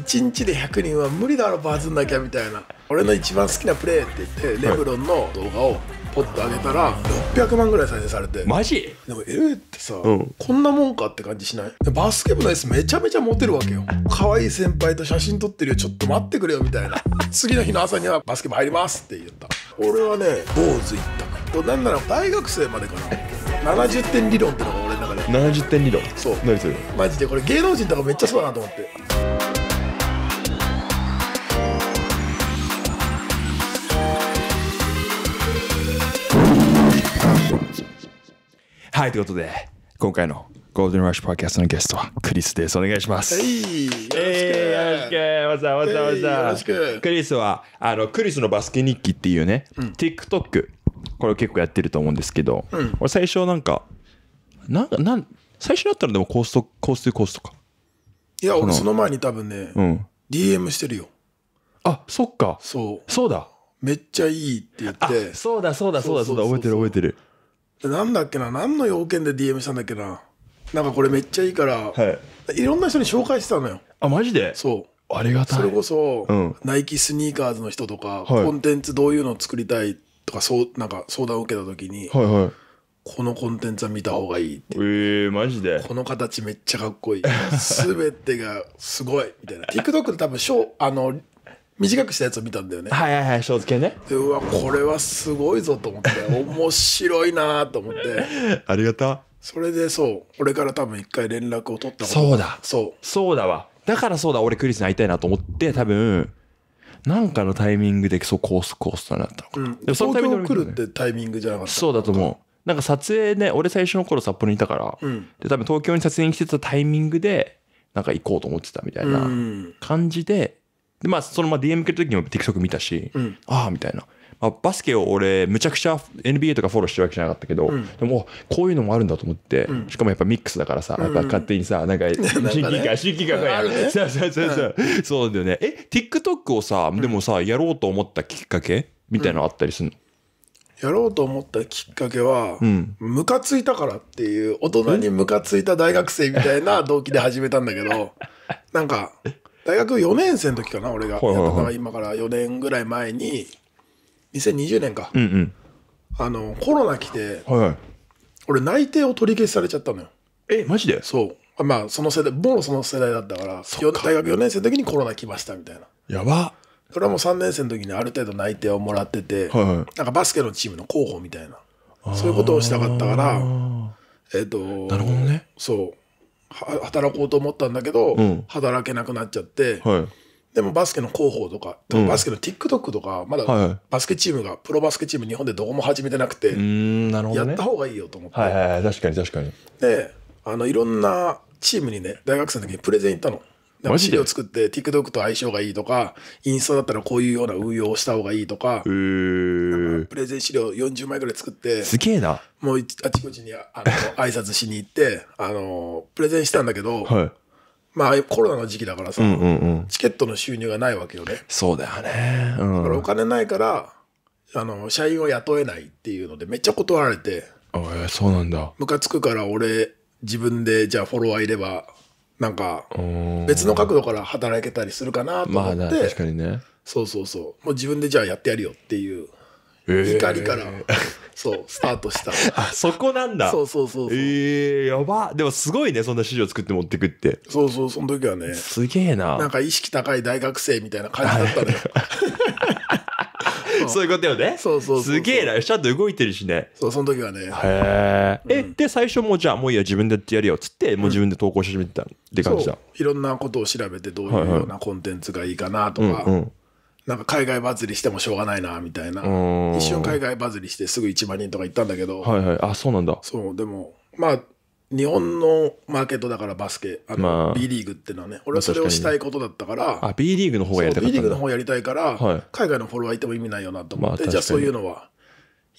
1日で100人は無理だろバズんなきゃみたいな俺の一番好きなプレーって言ってレブロンの動画をポッと上げたら600万ぐらい再生されてマジでもえってさ、うん、こんなもんかって感じしないバスケ部のエースめちゃめちゃモテるわけよ可愛い先輩と写真撮ってるよちょっと待ってくれよみたいな次の日の朝にはバスケ部入りますって言った俺はね坊主行ったなんなら大学生までかな70点理論ってのが俺の中で70点理論そう何それマジでこれ芸能人とかめっちゃそうだなと思ってはい、ということで、今回のゴールデンラッシュパーキャストのゲストはクリスです。お願いします。はいよろしくわざわざわざ。クリスは、あの、クリスのバスケ日記っていうね、TikTok、これ結構やってると思うんですけど、俺最初なんか、なんか、なん、最初だったらでもコースト、コーストコースとか。いや、俺その前に多分ね、ん DM してるよ。あ、そっか。そう。そうだ。めっちゃいいって言って、そうだそうだそうだそうだ、覚えてる覚えてる。なんだっけな何の要件で DM したんだっけななんかこれめっちゃいいから、はい、ろんな人に紹介してたのよあマジでそうありがたいそれこそ、うんナイキスニーカーズの人とか、はいコンテンツどういうのを作りたいとかそうなんか相談を受けた時に、はいはいこのコンテンツは見た方がいいってえー、マジでこの形めっちゃかっこいい全てがすごいみたいな TikTok で多分ショあの短くしたやつを見たんだよね。はいはいはい、ショー系ね。うわ、これはすごいぞと思って、面白いなと思って。ありがとう。それでそう、俺から多分一回連絡を取ったそうだ。そう。そうだわ。だからそうだ、俺クリスに会いたいなと思って、多分、なんかのタイミングでそうコースコースとなったのかな。うん、でもそのタイミング来るってタイミングじゃなかったそうだと思う。なんか撮影ね、俺最初の頃札幌にいたから、うん、で多分東京に撮影に来てたタイミングで、なんか行こうと思ってたみたいな感じで、で、まあ、そのまま DM 受ける時にも TikTok 見たし、うん、ああ、みたいな。まあ、バスケを俺、むちゃくちゃ NBA とかフォローしてるわけじゃなかったけど、うん、でも、こういうのもあるんだと思って、うん、しかもやっぱミックスだからさ、やっぱ勝手にさ、なんか、新規感、親近感がやる。そうそうそうそう。そうだよね。え、TikTok をさ、でもさ、やろうと思ったきっかけみたいなのあったりするの、やろうと思ったきっかけは、ム、カ、ついたからっていう大人にムカついた大学生みたいな動機で始めたんだけどなんか大学4年生の時かな俺が、はいはいはい、今から4年ぐらい前に2020年か、うんうん、あのコロナ来て、はいはい、俺内定を取り消しされちゃったのよえマジでそうまあその世代もうその世代だったから大学4年生の時にコロナ来ましたみたいなやばそれはもう3年生の時にある程度内定をもらってて、はいはい、なんかバスケのチームの候補みたいなそういうことをしたかったからえっ、ー、となるほどねそう働こうと思ったんだけど、うん、働けなくなっちゃって、はい、でもバスケの広報とか、うん、バスケの TikTok とか、まだバスケチームが、はい、プロバスケチーム日本でどこも始めてなくて、なね、やった方がいいよと思って。はいはい、はい、確かに確かに。で、あの、いろんなチームにね、大学生の時にプレゼン行ったの。マジで作って TikTok と相性がいいとか、インスタだったらこういうような運用をした方がいいとか、えー、プレゼン資料40枚ぐらい作って、すげえな。もうあちこちにあの挨拶しに行って、あの、プレゼンしたんだけど、はい、まあコロナの時期だからさ、うんうんうん、チケットの収入がないわけよね。そうだよね。うん、だからお金ないから、あの、社員を雇えないっていうので、めっちゃ断られて、あ、えー、そうなんだ。ムカつくから俺、自分で、じゃあフォロワーいれば、なんか、別の角度から働けたりするかなと思って、まあ、確かにね。そうそうそう。もう自分でじゃあやってやるよっていう、怒りから、えー、そう、スタートした。あ、そこなんだ。そうそうそうそう。ええー、やば。でもすごいね、そんな資料作って持ってくって。そうそう、その時はね。すげえな。なんか意識高い大学生みたいな感じだったのよ。そういうことよね。そうそうすげえな。ちゃんと動いてるしね。そう、その時はね。へえ、うん。で、最初もじゃあ、もういいや、自分でやってやるよっつって、もう自分で投稿し始めてたって感じだ、うん、いろんなことを調べて、どういうようなコンテンツがいいかなとか、はいはいうんうん、なんか海外バズりしてもしょうがないな、みたいな。一瞬海外バズりして、すぐ1万人とか行ったんだけど。はいはい。あ、そうなんだ。そう、でも、まあ、日本のマーケットだからバスケ、あの、B リーグっていうのはね、俺はそれをしたいことだったから、あ、B リーグの方がやりたか B リーグの方やりたいから、はい海外のフォロワーいても意味ないよなと思って、じゃあそういうのは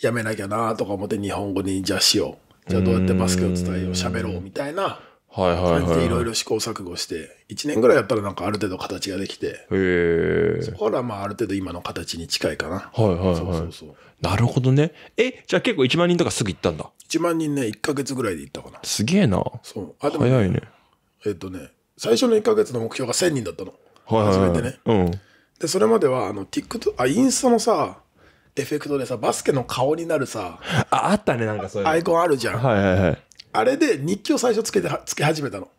やめなきゃなとか思って日本語にじゃあしよう。じゃあどうやってバスケを伝えよう、喋ろうみたいなはいはい感じでいろいろ。試行錯誤して、1年ぐらいやったらなんかある程度形ができて、へえ。ほらまあある程度今の形に近いかな。はいはいはいそうそうそう。なるほどね。え、じゃあ結構1万人とかすぐ行ったんだ。1万人ね、1ヶ月ぐらいで行ったかな。すげえな。そう。あ、でも、ね、早いね。えっ、とね、最初の1ヶ月の目標が1000人だったの。はい、はい、初めてね。うん。で、それまでは、あの、TikTok、あ、インスタのさ、エフェクトでさ、バスケの顔になるさ、あ、あったね、なんかそういう。アイコンあるじゃん。はいはいはい。あれで日記を最初つけて、つけ始めたの。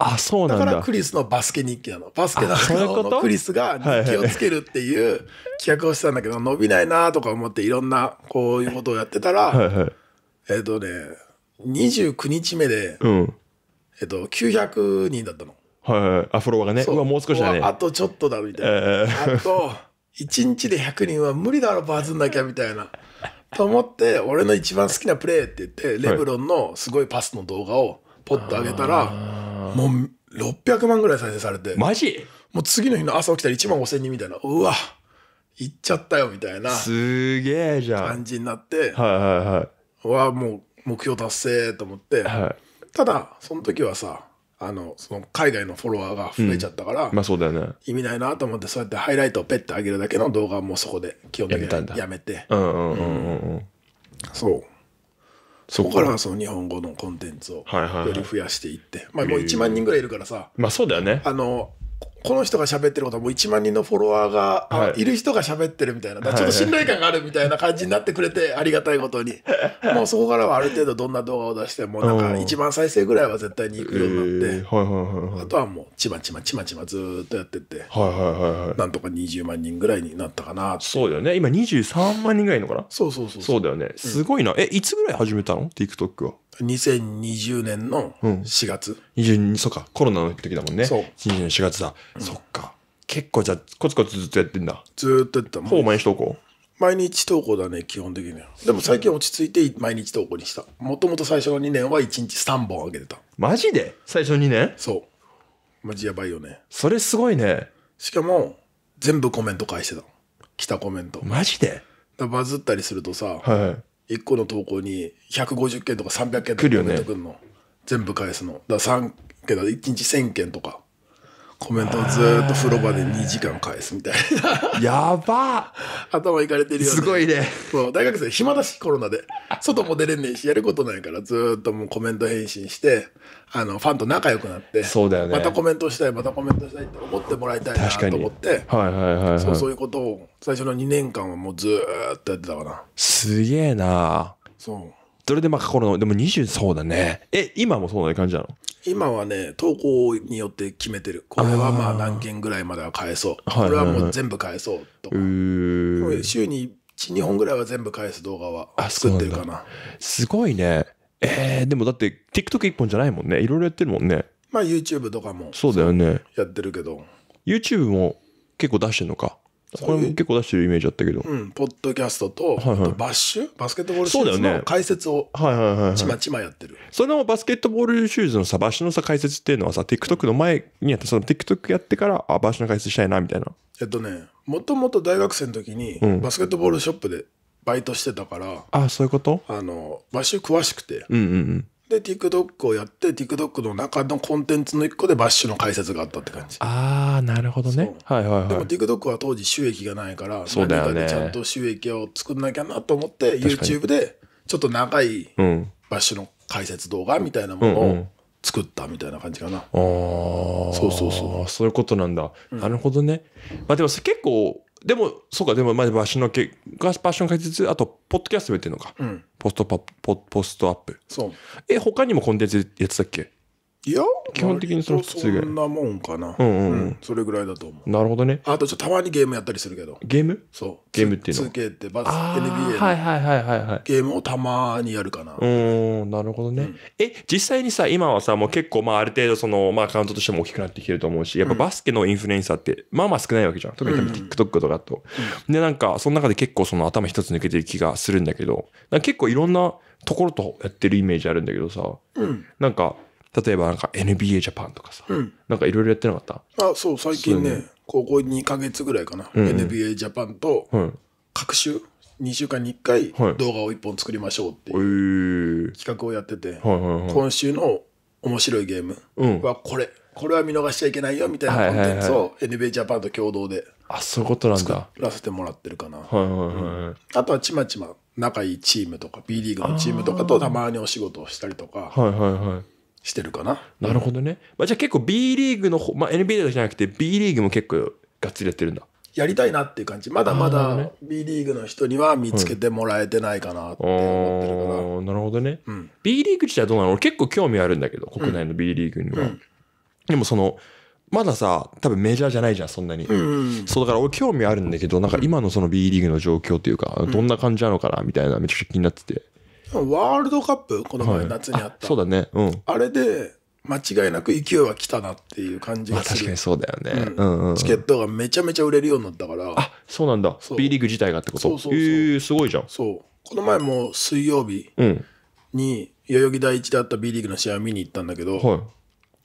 あ、そうなんだ。だからクリスのバスケ日記なの。バスケだのクリスが日記をつけるっていう企画をしたんだけど、伸びないなとか思っていろんなこういうことをやってたら、はいはい、えっ、ー、とね、29日目で、うん、えっ、ー、と、900人だったの。はいはい。アフロワがね。うわ、もう少しだね。あとちょっとだ、みたいな。えー、あと、1日で100人は無理だろ、バズんなきゃ、みたいな。と思って、俺の一番好きなプレーって言って、レブロンのすごいパスの動画をポッと上げたら、はいもう600万ぐらい再生されて。マジもう次の日の朝起きたら1万5千人みたいな。うわ、行っちゃったよみたいな。すげえじゃん。感じになって。はいはいはい。わ、もう目標達成と思って。はい、ただ、その時はさ、あの、その海外のフォロワーが増えちゃったから、うん、まあそうだよね。意味ないなと思って、そうやってハイライトをペッて上げるだけの動画もそこで基本的にやめて。うんうんうんうん。うん、そう。そこからその日本語のコンテンツをより増やしていって、まあもう1万人ぐらいいるからさ、まあそうだよね。あの、この人が喋ってることはもう1万人のフォロワーが、はい、いる人が喋ってるみたいな、ちょっと信頼感があるみたいな感じになってくれて、ありがたいことに、もうそこからはある程度どんな動画を出しても、なんか1万再生ぐらいは絶対にいくようになって、あとはもう、ちまちまちまちまずっとやってって、なんとか20万人ぐらいになったかなそうだよね、今23万人ぐらいのかな。そうそうそう。そうだよね。すごいな。え、いつぐらい始めたの ?TikTok は。2020年の4月。うん、22、そうか、コロナの時だもんね。そう。20年4月だ。うん、そっか。結構じゃあ、コツコツずっとやってんだ。ずっとやったもん。ほぼ毎日投稿毎日投稿だね、基本的には。でも最近落ち着いて毎日投稿にした。もともと最初の2年は1日3本上げてた。マジで最初の2年そう。マジやばいよね。それすごいね。しかも、全部コメント返してた。来たコメント。マジでバズったりするとさ、はい、一個の投稿に150件とか300件とかてくるよね全部返すのだから3件だ1日1000件とかコメントをずっと風呂場で2時間返すみたいな。やば頭いかれてるよね。すごいね。う、大学生暇だし、コロナで。外も出れねえし、やることないから、ずっともうコメント返信して、あの、ファンと仲良くなって、そうだよね。またコメントしたい、またコメントしたいって思ってもらいたいなと思って、はいはいはい、はい、そう。そういうことを、最初の2年間はもうずっとやってたかな。すげえなそう。それでまあこの、でも20、そうだね。え、今もそうな感じなの今はね、投稿によって決めてる。これはまあ何件ぐらいまでは返そう。これはもう全部返そうと週に1、2本ぐらいは全部返す動画は作ってるかな。なすごいね。えー、でもだって TikTok1 本じゃないもんね。いろいろやってるもんね。まあ YouTube とかも。そうだよね。やってるけど。YouTube も結構出してんのかこれも結構出してるイメージあったけど。うん、ポッドキャストと、バッシュバスケットボールシューズの解説を、はいはいはい。ちまちまやってる。そのバスケットボールシューズのさ、バッシュのさ、解説っていうのはさ、TikTok の前にやった、その TikTok やってから、あ、バッシュの解説したいな、みたいな。えっとね、もともと大学生の時に、バスケットボールショップでバイトしてたから、うん、あ、そういうことあの、バッシュ詳しくて、うんうんうん。で、TikTok をやって、TikTok の中のコンテンツの一個でバッシュの解説があったって感じ。ああ、なるほどね。はいはいはい。でも TikTok は当時収益がないから、そうだよね。ちゃんと収益を作んなきゃなと思って、YouTube でちょっと長いバッシュの解説動画みたいなものを作ったみたいな感じかな。ああ、そうそうそう。そういうことなんだ。なるほどね。まあでも結構、でも、そうか、でも、まあ、場所のけ、が、ション解説、あと、ポッドキャストやってるのか。うん、ポストパポ、ポストアップ。そう。え、他にもコンテンツやってたっけいや、基本的にその普通そんなもんかな。うんうん、うんそれぐらいだと思う。なるほどね。あとちょっとたまにゲームやったりするけど。ゲームそう。ゲームっていうの ?2K ってバス NBA の。はいはいはいはい、はい。ゲームをたまにやるかな。うん、なるほどね、うん、え、実際にさ、今はさ、もう結構まあある程度その、まあアカウントとしても大きくなってきてると思うし、やっぱバスケのインフルエンサーって、まあまあ少ないわけじゃん。特に多分 TikTok とかと。で、なんか、その中で結構その頭一つ抜けてる気がするんだけど、結構いろんなところとやってるイメージあるんだけどさ、うん、なんか、例えばなんか NBA ジャパンとかさ、うん、なんかいろいろやってなかったあ、そう、最近ね、ここ2か月ぐらいかな、うん、NBA ジャパンと、各週、2週間に1回動画を1本作りましょうっていう企画をやってて、今週の面白いゲームはこれ、これは見逃しちゃいけないよみたいなコンテンツを NBA ジャパンと共同であそういうことなん作らせてもらってるかな、あとはちまちま仲いいチームとか B リーグのチームとかとたまにお仕事をしたりとか、はいはいはい、してるかな。なるほどね。まあ、じゃあ結構 B リーグのまあ、NBA だけじゃなくて B リーグも結構がっつりやってるんだ。やりたいなっていう感じ。まだまだ B リーグの人には見つけてもらえてないかなって思ってるから。なるほどね、うん、B リーグ自体はどうなの俺結構興味あるんだけど、国内の B リーグには。うん、でもその、まださ、多分メジャーじゃないじゃん、そんなに。うん、そう、だから俺興味あるんだけど、なんか今のその B リーグの状況というか、どんな感じなのかな、みたいな、めちゃくちゃ気になってて。ワールドカップ、この前夏にあった。はい、そうだね。うん。あれで、間違いなく勢いは来たなっていう感じがする。確かにそうだよね、うんうんうん、チケットがめちゃめちゃ売れるようになったから。あ、そうなんだ。B リーグ自体がってことそうそうそう。えー、すごいじゃん。そう。この前も水曜日に、代々木第一であった B リーグの試合を見に行ったんだけど、はい、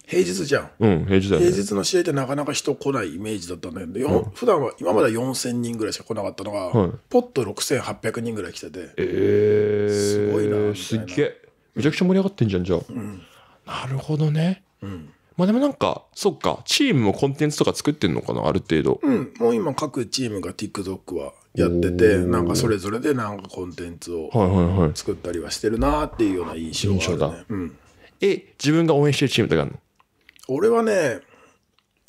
平日じゃん。うん、平日平日の試合ってなかなか人来ないイメージだったんだけど、よん普段は今までは4000人ぐらいしか来なかったのが、はいポッと6800人ぐらい来てて、えー、すごいなみたいなすっげえ。めちゃくちゃ盛り上がってんじゃん、じゃあ。なるほどね。うんまあでもなんか、そっか、チームもコンテンツとか作ってんのかな、ある程度。うん、もう今各チームが TikTok はやってて、なんかそれぞれでなんかコンテンツをはいはい作ったりはしてるなっていうような印象がある印象だうんえ、自分が応援してるチームとかあるの俺はね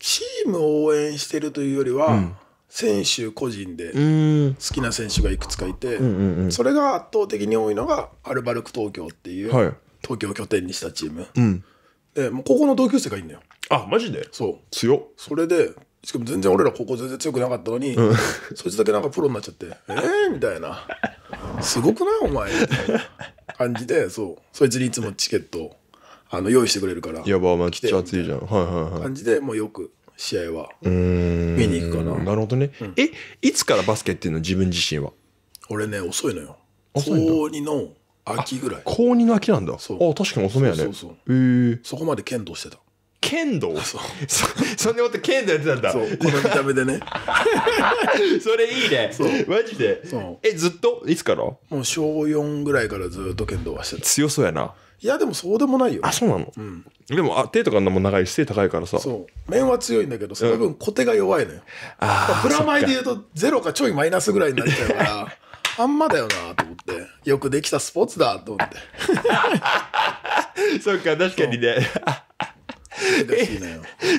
チームを応援してるというよりは、選手個人で好きな選手がいくつかいて、それが圧倒的に多いのがアルバルク東京っていう、東京を拠点にしたチーム、でもうここの同級生がいいんだよあマジでそう強それでしかも全然俺らここ全然強くなかったのに、そいつだけなんかプロになっちゃって「ええー、みたいな「すごくないお前」みたいな感じでそうそいつにいつもチケットをあの用意してくれるからやばめっちゃ暑いじゃんはいはいはい感じでもうよく試合は見に行くかななるほどね、うん、えいつからバスケっていうの自分自身は俺ね遅いのよ高2の秋ぐらい高2の秋なんだそうあ確かに遅めやねそうそうえー、そこまで剣道してた剣道 そう そそんなこと剣道やってたんだそうこの見た目でね それいいねそうマジでそうえずっといつからもう小4ぐらいからずっと剣道はしてた強そうやないやでもそうでもないよあそうなの、うん、でもあ手とかのも長いし背高いからさそう面は強いんだけどその分小手が弱いのよ、ああプラマイで言うとゼロかちょいマイナスぐらいになっちゃうから あんまだよなと思ってよくできたスポーツだと思って そっか確かにね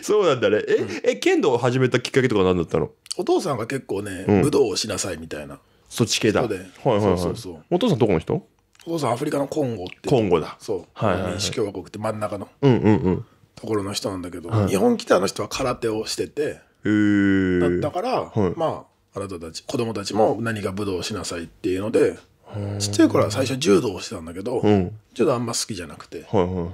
そうなんだねえうん、え剣道を始めたきっかけとか何だったのお父さんが結構ね、武道をしなさいみたいなそっち系だ。はいはいはい。お父さんどこの人こそアフリカのコンゴってコンゴだそう、はい民主共和国って真ん中のうんうんうんところの人なんだけど、日本来たの人は空手をしててへだったから、まああなたたち子供たちも何か武道をしなさいっていうのでちっちゃい頃は最初柔道をしてたんだけど、柔道あんま好きじゃなくてはいはいはい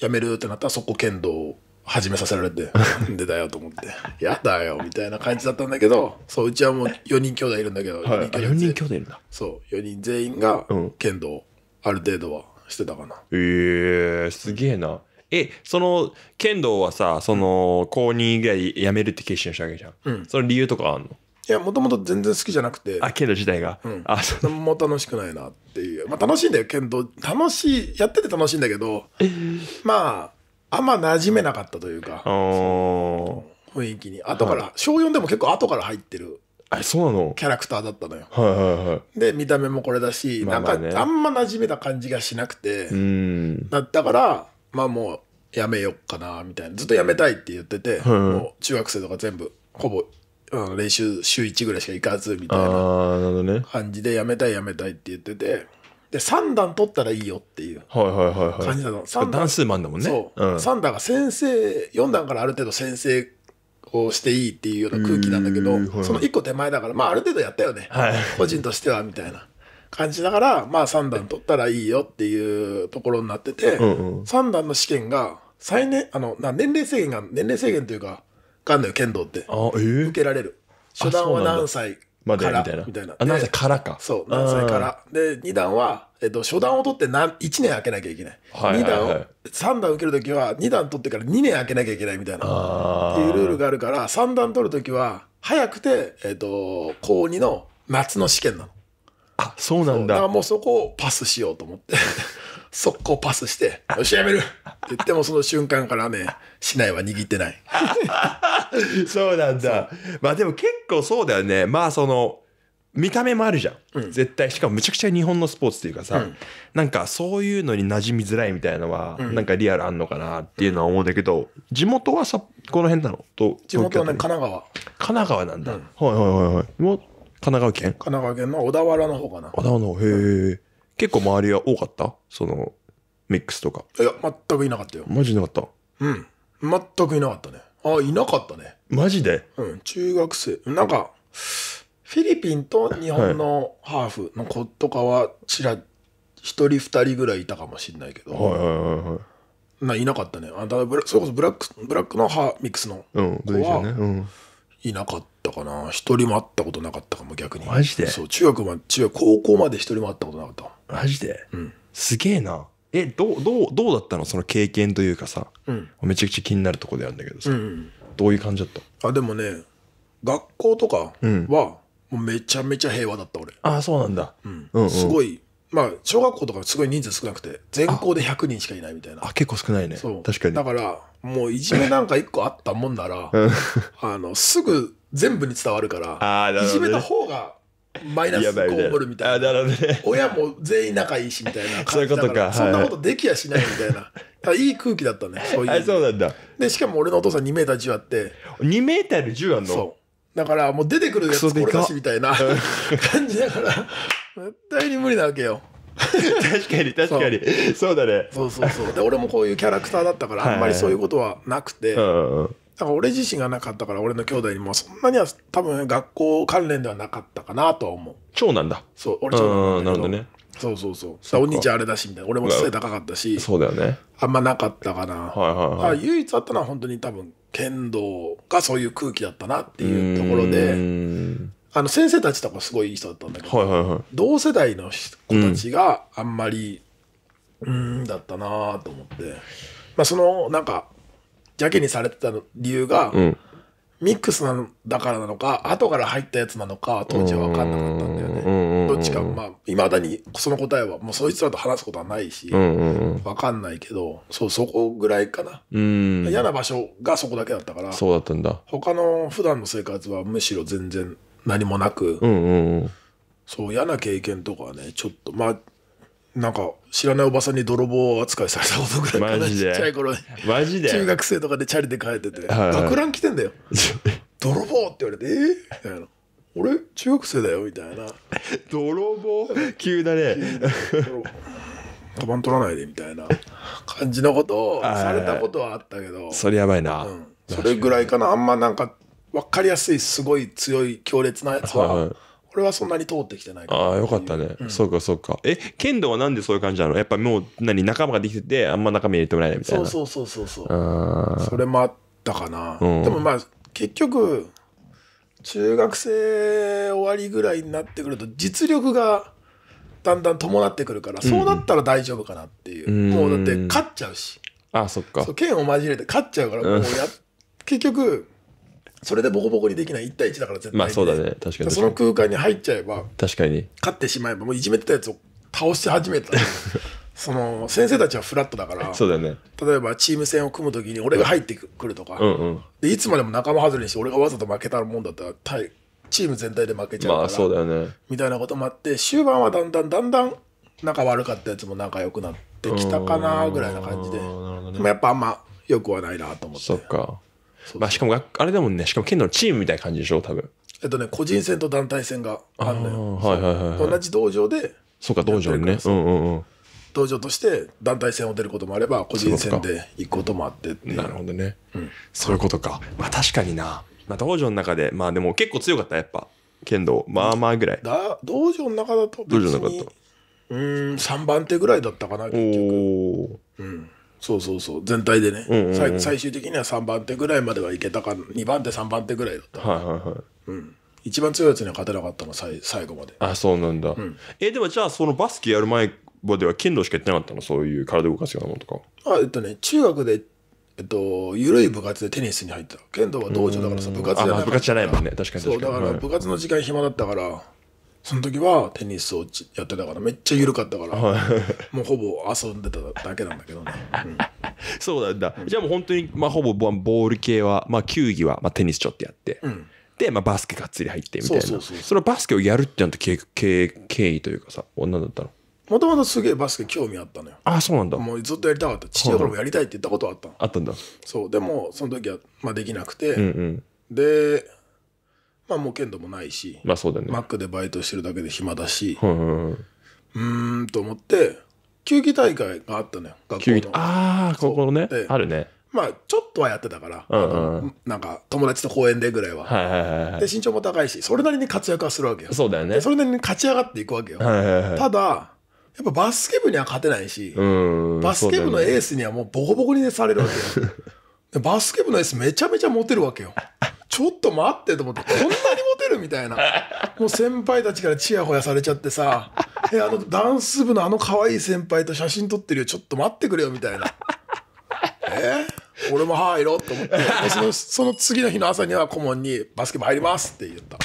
やめるってなったらそこ剣道を始めさせられてんでだよと思って やだよみたいな感じだったんだけどそううちはもう4人兄弟いるんだけど、4人兄弟四人兄弟いるんだそう4人全員がん剣道ある程度はしてたかなえー、すげえなえその剣道はさその高2ぐらいやめるって決心したわけじゃん、うん、その理由とかあんのいやもともと全然好きじゃなくてあ剣道自体が、うん、あそれも楽しくないなっていうまあ楽しいんだよ剣道楽しいやってて楽しいんだけどまああんま馴染めなかったというか雰囲気に後から、はい、小4でも結構後から入ってるあそうなのキャラクターだったのよ。はいはいはい、で見た目もこれだし、まあまあね、なんかあんま馴染めた感じがしなくてだったからまあもうやめよっかなみたいなずっとやめたいって言ってて、はい、もう中学生とか全部ほぼ、うん、練習週1ぐらいしか行かずみたいな感じでやめたいやめたいって言ってて。で3段取ったらいいよっていう感じなの、はいはいはいはい、段数もあんだもんねそう、うん、3段が先生4段からある程度先生をしていいっていうような空気なんだけど、はい、その一個手前だから、まあある程度やったよね。はい、個人としては、みたいな。感じだから、まあ3段取ったらいいよっていうところになってて、うんうん、3段の試験が最年、あの、な年齢制限が、年齢制限というか、がんだよ、剣道って。あ、えー、受けられる。初段は何歳までみたいな。みたいな。あ、7歳からか。そう、何歳から。で、2段は、えっと、初段を取って何1年開けなきゃいけない。はいはいはい、段3段受けるときは、2段取ってから2年開けなきゃいけないみたいな。っていうルールがあるから、3段取るときは、早くて、えっと、高2の夏の試験なの。あ、そうなんだ。だからもうそこをパスしようと思って 速攻パスして、よし、やめる言ってもその瞬間からね、市内は握ってない。そうなんだ。まあでも結構そうだよね。まあその、見た目もあるじゃん、うん、絶対しかもむちゃくちゃ日本のスポーツっていうかさ、うん、なんかそういうのに馴染みづらいみたいなのは、うん、なんかリアルあんのかなっていうのは思うんだけど、地元はさこの辺なの地元はね神奈川神奈川なんだ、うん、はいはいはいはいもう神奈川県神奈川県の小田原の方かな小田原の方へえ、結構周りは多かったそのミックスとか。いや、全くいなかったよ。マジいなかった。うん。全くいなかったね。あ、いなかったね。マジでうん、中学生。なんか、フィリピンと日本のハーフの子とかは、ちら、一人二人ぐらいいたかもしれないけどはいはいはいはい。ないなかったね。あだブラそれこそブラック、ブラックのハーミックスのうん、子はうん。いなかったかな。一人も会ったことなかったかも、逆に。マジでそう、中学は中学、高校まで一人も会ったことなかった。マジで、うんすげえな。えどうどうどうだったのその経験というかさ、うん、めちゃくちゃ気になるとこであるんだけどさ、うんうん、どういう感じだったあでもね学校とかは、もうめちゃめちゃ平和だった俺あそうなんだ、うんうんうん、すごいまあ小学校とかすごい人数少なくて全校で100人しかいないみたいなあ結構少ないねそう確かにだからもういじめなんか1個あったもんならあのすぐ全部に伝わるから、いじめた方がマイナスコーボルみたいな。なね、親も全員仲いいしみたいな感じとかそんなことできやしないみたいな。いい空気だったね。そういう。そうなんだ。で、しかも俺のお父さん2メーター10あって。2メーター10あんのそう。だからもう出てくるやつこれだしみたいな感じだから、絶対に無理なわけよ。確かに確かにそうだねそうそうそうで俺もこういうキャラクターだったからあんまりそういうことはなくて、うんうんだから俺自身がなかったから、俺の兄弟にもそんなには多分学校関連ではなかったかなとは思う。長男だ。そう、俺長男なるほどね。そうそうそう。そお兄ちゃんあれだし、みたいな。俺も背高かったし。そうだよね。あんまなかったかな。はいはいはい。唯一あったのは本当に多分、剣道がそういう空気だったなっていうところで、あの先生たちとかすごいいい人だったんだけど、はいはいはい、同世代の子たちがあんまり、うん、だったなと思って、まあそのなんか、邪けにされてた理由が、うん、ミックスなのだからなのか、後から入ったやつなのか、当時は分かんなかったんだよね。どっちか、まあ、いまだに、その答えは、もうそいつらと話すことはないし、分かんないけど、そう、そこぐらいかな。嫌な場所がそこだけだったから、そうだったんだ。他の普段の生活はむしろ全然何もなく、そう、嫌な経験とかはね、ちょっと、まあ、なんか知らないおばさんに泥棒扱いされたことぐらいかなちっちゃい頃にマジで中学生とかでチャリで帰ってて、学ラン来てんだよ 泥棒って言われてえー、みたいな俺中学生だよみたいな泥棒急だねカバン取らないでみたいな感じのことをされたことはあったけどそれやばいな、うん、それぐらいかなあんまなんか分かりやすいすごい強い強烈なやつは、俺はそんなに通ってきてないかああ、よかったね。うんそうか、そうか。え、剣道はなんでそういう感じなのやっぱもう、何、仲間ができてて、あんま中身入れてもらえないみたいそな。うそうそうそうそうあそれもあったかな、うんでもまあ結局中学生終わりぐらいになってくると実力がだんだん伴ってくるから、そうなったら大丈夫かなっていう、うんもうだって勝っちゃうしあ、そっか。そう剣を交えて勝っちゃうからもうや、結局それでボコボコにできない1対1だから絶対、まあそうだね確かにその空間に入っちゃえば確かに勝ってしまえばもういじめてたやつを倒し始めた その先生たちはフラットだからそうだ、ね、例えばチーム戦を組むときに俺が入ってくるとか、うんうん、でいつまでも仲間外れにして俺がわざと負けたもんだったら対チーム全体で負けちゃうから、まあそうだよね、みたいなこともあって終盤はだんだんだんだん仲悪かったやつも仲良くなってきたかなぐらいな感じで、ね、でもやっぱあんまよくはないなと思って。そっかまあ、しかも、あれだもんね、しかも剣道のチームみたいな感じでしょ、多分。えっとね、個人戦と団体戦があるのよ。はいはいはい、はい。同じ道場で。そうか、道場にね。うんうんうん。道場として団体戦を出ることもあれば個人戦で行くこともあってなるほどね、うん、そういうことかまあ確かにな、まあ、道場の中でまあでも結構強かったやっぱ剣道まあまあぐらいだ道場の中だと別に道場の中だとうん3番手ぐらいだったかな結局おお、うん、そうそうそう全体でね、うんうんうん最、最終的には3番手ぐらいまではいけたか2番手3番手ぐらいだった、はいはいはい。うん、一番強いやつには勝てなかったの最最後まであ、そうなんだ。え、でもじゃあ、そのバスケやる前までは剣道しかやってなかったのそういう体動かすようなものとか。あえっとね中学でえっと緩い部活でテニスに入った剣道は道場だからさ部活じゃない。部活じゃないもんね。確かに確かに。そうだから部活の時間暇だったからその時はテニスをやってたからめっちゃ緩かったから、はい、もうほぼ遊んでただけなんだけどね、うん、そうなんだ、うん、じゃあもう本当にまあほぼボール系は、まあ、球技はまあテニスちょっとやって、うん、で、まあ、バスケがっつり入ってみたいなそうそのバスケをやるってなった経経緯というかさ女だったのもともとすげえバスケ興味あったのよあそうなんだもうずっとやりたかった父親からもやりたいって言ったことあったの、あったんだそうでもその時は、まあ、できなくて、うんうん、でまあ、もう剣道もないし、まあそうだね。マックでバイトしてるだけで暇だし、うんうんうんうーんと思って、球技大会があったのよ、学校の。ああ、ここのねあるね。まあ、ちょっとはやってたから、うんうんなんか、友達と公園でぐらいは。はいはいはいで、身長も高いし、それなりに活躍はするわけよ。そうだよねそれなりに勝ち上がっていくわけよ。はいはいはい。ただ、やっぱバスケ部には勝てないし、うん。バスケ部のエース。にはもうボコボコにされるわけよ。でバスケ部のエースめちゃめちゃモテるわけよ。ちょっと待ってと思って、こんなにモテるみたいな。もう先輩たちからチヤホヤされちゃってさ、え、あのダンス部のあの可愛い先輩と写真撮ってるよ、ちょっと待ってくれよ、みたいな。え俺も入ろうと思って、その、その次の日の朝には顧問にバスケ部入りますって言った。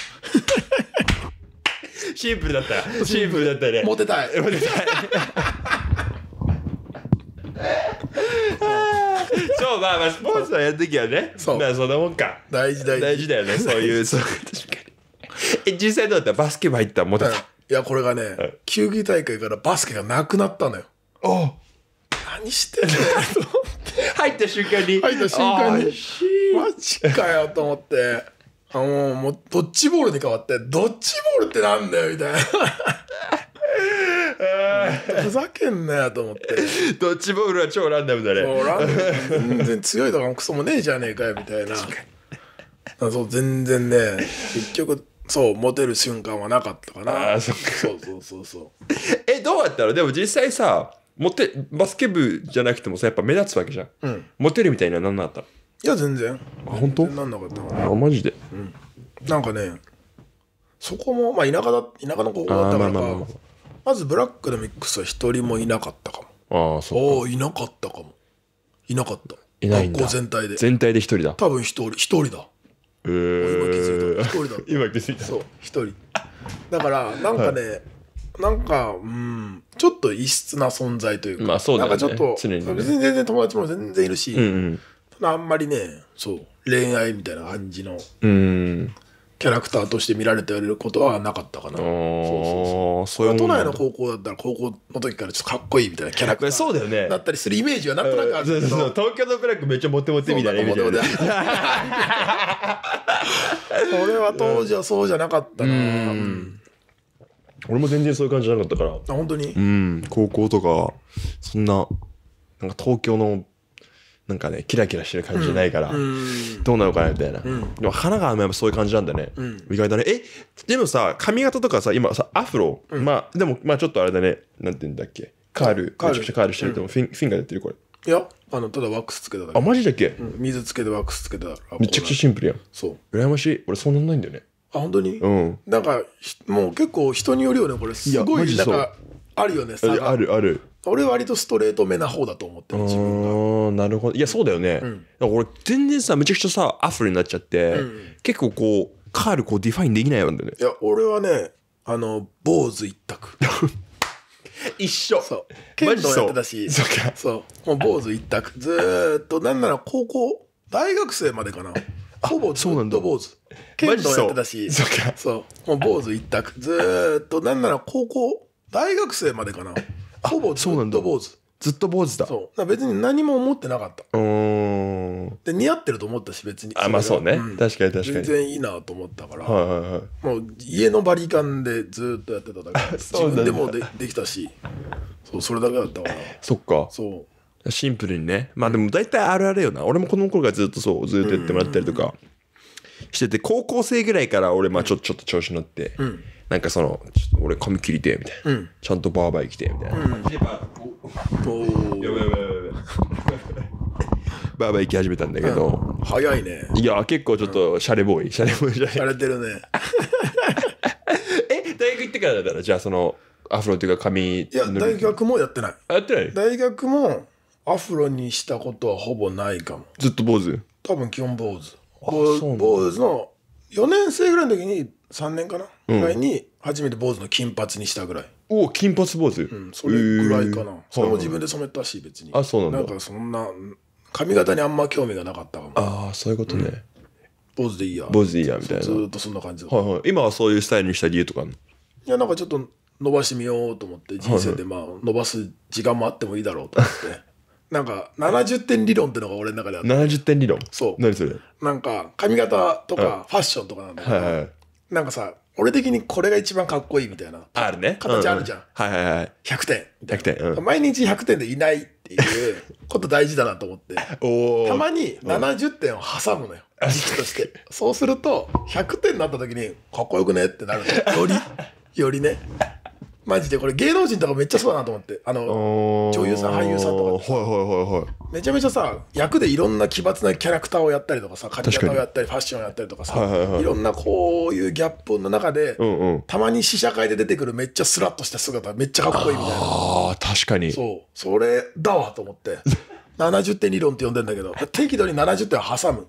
シンプルだった。シンプルだったね。モテたい。モテたい。そうまあまあスポーツはやるときはねそうまあそんなもんか大事大事大事だよねそういうそう確かにえ実際どうだったバスケ部入ったんモテた、いやこれがね、球技大会からバスケがなくなったのよお何してんの 入った瞬間に入った瞬間にマジかよと思ってあもうもうドッジボールに変わってドッジボールってなんだよみたいなふざけんなよと思って。ドッジボールは超ランダムだね。ランダム。全然強いとかもクソもねえじゃねえかよみたいな。そう全然ね結局そうモテる瞬間はなかったかなあそそうそうそうそうえどうやったのでも実際さモテバスケ部じゃなくてもさやっぱ目立つわけじゃん、うん、モテるみたいにはなんなかったいや全然あ本当なんなかったあマジで、うん、なんかねそこもまあ田舎だ田舎の高校だったからか、まあ、まずブラックのミックスは一人もいなかったかもああそうか。いなかったかもいなかったいないんだ学校全体で全体で一人だ多分一人一人だえ今気づいた一人だ 今気づいたそう一人だからなんかね、はいなんか、うん、ちょっと異質な存在というか、まあそうだね、なんかちょっと、ね、別に全然友達も全然いるし、うんうん、ただあんまりね、そう、恋愛みたいな感じの、うん、キャラクターとして見られてることはなかったかな。そうそうそう。都内の高校だったら高校の時からちょっとかっこいいみたいなキャラクターそうだよねだったりするイメージはなんとなくあるけど、そう東京のブラックめっちゃモテモテみたいなイメージそれは当時はそうじゃなかったな。俺も全然そういう感じじゃなかったから。あ、本当にうん、高校とか、そんな、なんか東京のなんかねキラキラしてる感じじゃないから、うん、どうなのかなみたいな、うん、でも花がやっぱそういう感じなんだね、うん、意外だねえでもさ髪型とかさ今さアフロ、まあでもまあちょっとあれだねなんて言うんだっけカールめちゃくちゃカールしてると、うん、フィンフィンガーやってるこれいやあのただワックスつけただけあマジだっけ、水つけてワックスつけただめちゃくちゃシンプルやんそう羨ましい俺そんなんないんだよねあ本当にうんなんかもう結構人によるよねこれすごいなんかあるよねあるある俺割とストレート目な方だと思ってる自分がなるほどいやそうだよね、うん、俺全然さめちゃくちゃさアフリになっちゃって、うん、結構こうカールこうディファインできないんだよねいや俺はねあの坊主一択 一緒そうケ剣道やってたしそうかそうもう坊主一択ずーっとなんなら高校大学生までかなほぼずっと坊主ケ剣道やってたしそうかそうもう坊主一択ずーっとなんなら高校大学生までかなほぼずっと坊主ずっと坊主だそう別に何も思ってなかったうんで似合ってると思ったし別にあまあそうね、確かに確かに全然いいなと思ったから、もう家のバリカンでずっとやってただけ 自分でもでできたしそうそれだけだったから そっかそうシンプルにねまあでも大体あるあるよな俺もこの頃からずっとそうずっとやってもらったりとか、してて、高校生ぐらいから俺、まあちょ、ちょっと調子乗って、うん、なんかその、俺髪切りて、みたいな、うん、ちゃんとバーバー行きて、みたいな。バーバー行き始めたんだけど、早いね。いや、結構ちょっと、シャレボーイ、シャレボーイじゃない。シャレてるね。え、大学行ってからだから、じゃあその、アフロっていうか髪いや大学もやってないやってない大学もアフロにしたことはほぼないかもずっと坊主多分基本坊主坊主の4年生ぐらいの時に3年かな、ぐらいに初めて坊主の金髪にしたぐらいおお金髪坊主、うん、それぐらいかな、えー、それも自分で染めたし別にあそうなんだなんかそんな髪型にあんま興味がなかったかもああそういうことね、うん坊主でいいや坊主でいいやみたいなずっとそんな感じはいはい、今はそういうスタイルにした理由とかいやなんかちょっと伸ばしてみようと思って人生でまあ伸ばす時間もあってもいいだろうと思ってなんか70点理論ってのが俺の中であって70点理論そう何それなんか髪型とかファッションとかなんだけど、はいはい、なんかさ俺的にこれが一番かっこいいみたいなあるね形あるじゃん、うんうん、はいはいはい100点100点、うん、毎日100点でいないっていうこと大事だなと思って たまに70点を挟むのよ、時期としてそうすると100点になった時にかっこよくねってなるよりよりねマジでこれ芸能人とかめっちゃそうだなと思ってあの女優さん俳優さんとかはいはいはいめちゃめちゃさ役でいろんな奇抜なキャラクターをやったりとかさ髪型をやったりファッションをやったりとかさ、いろんなこういうギャップの中で、たまに試写会で出てくるめっちゃスラッとした姿めっちゃかっこいいみたいなあ確かにそうそれだわと思って70点理論って呼んでんだけど適度に70点を挟む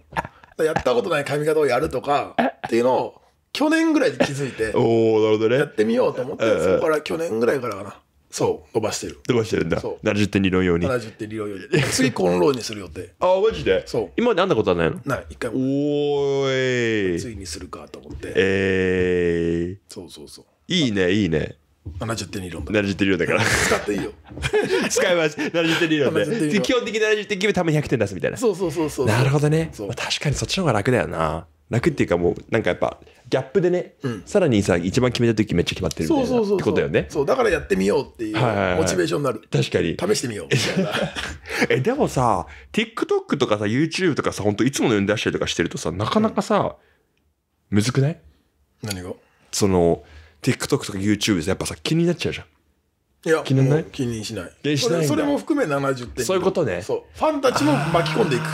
やったことない髪型をやるとかっていうのを去年ぐらいで気づいて、おおなるほどね。やってみようと思って、そこから去年ぐらいからかな。そう、伸ばしてる。伸ばしてるんだ。70点理論用に。70点理論用に。次、コンローにする予定。あ、あ、マジでそう。今まであんなことはないのない、一回も。おーい。ついにするかと思って。えー。そうそうそう。いいね、いいね。70点理論だ。70点理論だから。使っていいよ。使います。70点理論で。基本的に70点決めため100点出すみたいな。そうそうそうそう。なるほどね。確かにそっちの方が楽だよな。楽っていうかもうなんかやっぱギャップでね、うん、さらにさ一番決めた時めっちゃ決まってるみたいなってことだよねそうだからやってみようっていうモチベーションになる、はいはいはい、確かに試してみようみたいなえでもさ TikTok とかさ YouTube とかさ本当いつもの読んで出したりとかしてるとさなかなかさ、うん、むずくない何がその TikTok とか YouTube でやっぱさ気になっちゃうじゃんいや気になない気にしないそれも含め70点そういうことねファンたちも巻き込んでいく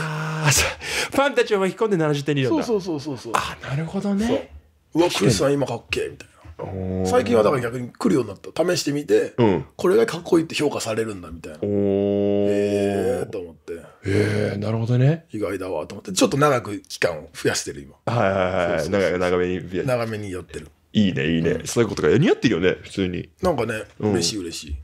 フ ァンたちを巻き込んで70点理論だそうそうそうそうあなるほどねうわクリスさん今かっけえみたいな最近はだから逆に来るようになった試してみて、うん、これがかっこいいって評価されるんだみたいなへえー、と思ってへえー、なるほどね意外だわと思ってちょっと長く期間を増やしてる今はいはいはい長めに長めにやってるいいねいいね、うん、そういうことが似合ってるよね普通になんかね、うん、嬉しい嬉しい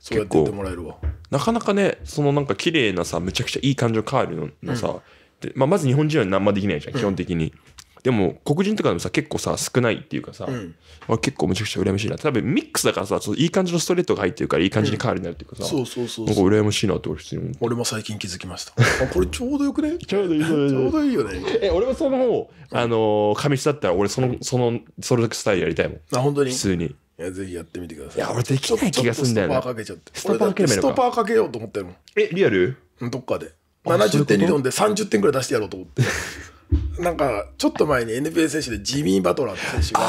そうやって言ってもらえるわなかなかねそのなんか綺麗なさむちゃくちゃいい感情変わるののさ、でまあ、まず日本人は何もできないじゃん、基本的にでも黒人とかでもさ結構さ少ないっていうかさ、うんあ結構めちゃくちゃ羨ましいな多分ミックスだからさそょいい感じのストレートが入ってるからいい感じにカールになるっていうかさ、そうそうそうなんか羨ましいなって俺普通に俺も最近気づきましたあこれちょうどよくね ちょうどいいちちょうどいいよねえ俺もそのあのー、髪質だったら俺そのそのそれだけスタイルやりたいもんあ本当に普通にや、ぜひやってみてください。いや、俺できない気がするんだよね。ストッパーかけちゃって。ストッパーかけストッパーかけようと思ってるもん。え、リアルどっかで。70点理論で30点ぐらい出してやろうと思って。なんか、ちょっと前に NBA 選手でジミー・バトラーって選手が、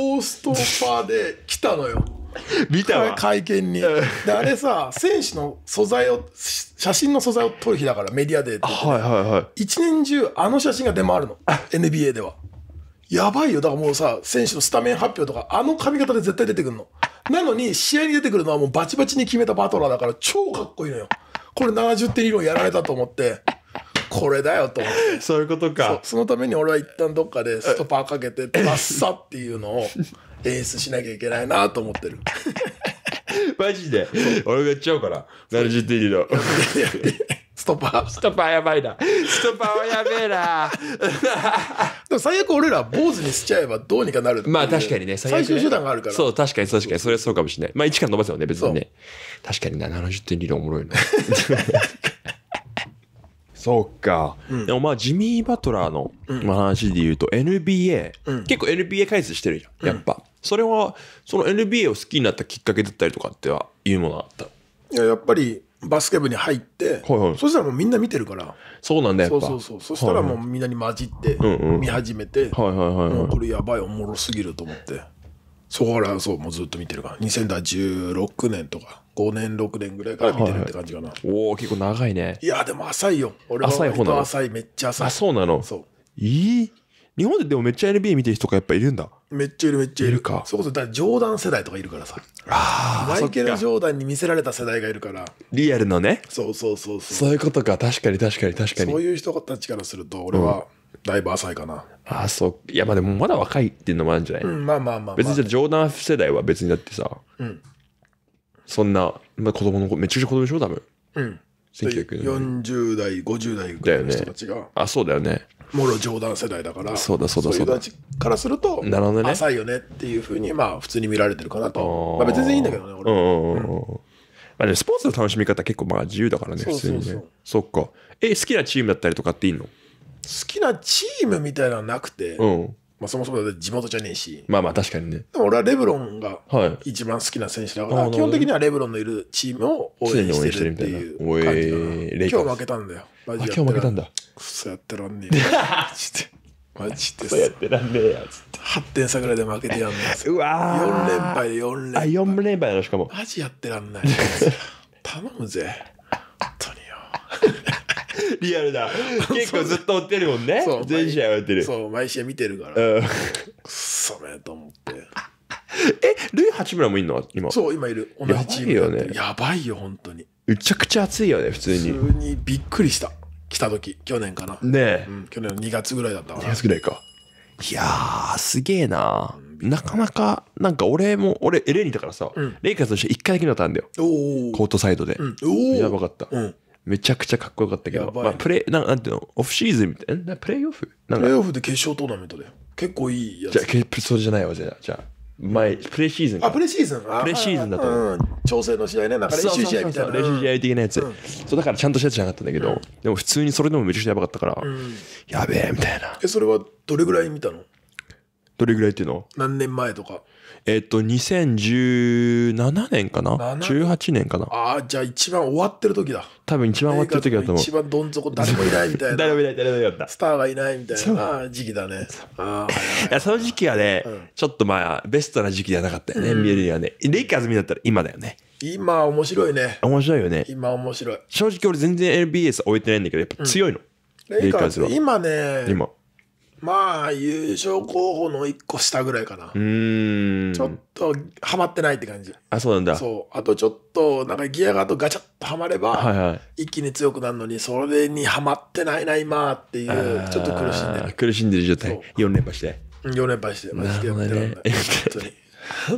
もうストッパーで来たのよ。見たわ会見に、であれさ選手の素材を写真の素材を撮る日だからメディアで、はいはいはい、一年中あの写真が出回るの NBA ではやばいよ。だからもうさ、選手のスタメン発表とか、あの髪型で絶対出てくるの。なのに、試合に出てくるのはもうバチバチに決めたバトラーだから、超かっこいいのよ。これ70点以上やられたと思って。これだよと思ってそういうことかそのために俺は一旦どっかでストパーかけてバッサっていうのを演出しなきゃいけないなと思ってる マジで俺がやっちゃうから70点以上。トパー。ストパーやばいな。ストパーはやべえな。でも最悪俺ら坊主にしちゃえばどうにかなるまあ確かにね、最最終手段があるから。そう、確かに確かに。それはそうかもしれない。まあ1巻間伸ばせばね、別にね。確かにな、70点理論おもろいな。そうか、うん、でもまあジミー・バトラーの話で言うと NBA、うん、結構 NBA 解説してるじゃんやっぱ、うん、それはその NBA を好きになったきっかけだったりとかってはいうものあったいややっぱりバスケ部に入って、はいはい、そしたらもうみんな見てるからそうなんだよそうそうそうそしたらもうみんなに混じって見始めて、はいはい、もうこれやばいおもろすぎると思ってそこからそうもうずっと見てるから2016年とか5年6年ぐらいから見てるって感じかな、はいはい、おお結構長いねいやでも浅いよ俺は浅い浅いめっちゃ浅いあそうなのそういい日本ででもめっちゃ NBA 見てる人かやっぱいるんだめっちゃいるめっちゃいる。いるかそれこそだジョーダン世代とかいるからさ。ああマイケル・ジョーダンに見せられた世代がいるから。リアルのねそうそうそうそう。そういうことか確かに確かに確かにそういう人たちからすると、俺はだいぶ浅いかな。あそういやまあでもまだ若いっていうのもあるんじゃない、うん、まあまあまあ、まあ。別にじゃジョーダン世代は別にだってさ、うんそんな、まあ、子供の子めちゃくちゃ子供でしょ多分うん。1940代、50代ぐらいの人たちが。あそうだよねもろ冗談世代だからそうだそうだそうだそういう人からするとなるほど、ね、浅いよねっていうふうにまあ普通に見られてるかなとまあ別にいいんだけどね俺は、まあね、スポーツの楽しみ方結構まあ自由だからね普通にねそっかえ好きなチームだったりとかっていいの好きなチームみたいなのはなくて、うんまあ、そもそも地元じゃねえしまあまあ確かにねでも俺はレブロンが一番好きな選手だから、はい、基本的にはレブロンのいるチームを応援してるっていう感じだな、えー、今日負けたんだよマあ今日負けたんだクソやってらんねえマジでマそうやってらんねえやつって8点差ぐらいで負けてやんねえうわ4連敗で4連敗あ4連敗やしかもマジやってらんない頼むぜ本当によリアルだ結構ずっと追ってるもんね そう全試合追ってるそう毎試合見てるから、うん、くそめと思ってえルイ八村もいんの今そう今いる同じチームやばいよ、ね、やばいよ本当にめちゃくちゃ暑いよね普通に普通にびっくりした来た時去年かなねえ、うん、去年の2月ぐらいだったか2月ぐらいかいやーすげえななかなかなんか俺も俺レンにいたからさ、うん、レイカーズとして1回だけだったんだよーコートサイドで、うん、やばかった、うん、めちゃくちゃかっこよかったけど、まあ、プレななんていうのオフシーズンみたいなプレイオフプレイオフで決勝トーナメントだよ結構いいやつじゃあそれじゃないわじゃあじゃあ前、プレシーズン。あ、プレシーズンプレシーズンだった、うん、調整の試合ね、なんか練習試合みたいな。練習試合的なやつ、うん、そう、だからちゃんとしたやつじゃなかったんだけど、うん、でも普通にそれでもめちゃくちゃやばかったから、やべえ、みたいな。え、それはどれぐらい見たのどれぐらいっていうの何年前とか。えっと、2017年かな ?18 年かなああ、じゃあ一番終わってる時だ。多分一番終わってる時だと思う。一番どん底誰もいないみたいな。誰もいない、誰もいなかった。スターがいないみたいな時期だね。あいやその時期はね、うん、ちょっとまあ、ベストな時期ではなかったよね、うん、見えるにはね。レイカーズ見だったら今だよね。今面白いね。面白いよね。今面白い。正直俺全然 LBS 終えてないんだけど、やっぱ強いの。うん、レイカーズは。今ね、今。まあ、優勝候補の1個下ぐらいかな。ちょっと、はまってないって感じ。あ、そうなんだ。そう。あとちょっと、なんかギアがあとガチャッとはまれば、はいはい、一気に強くなるのに、それにはまってないな、今っていう、ちょっと苦しんでる。苦しんでる状態。4連覇して。4連敗して、マジでやってらんない。本当に。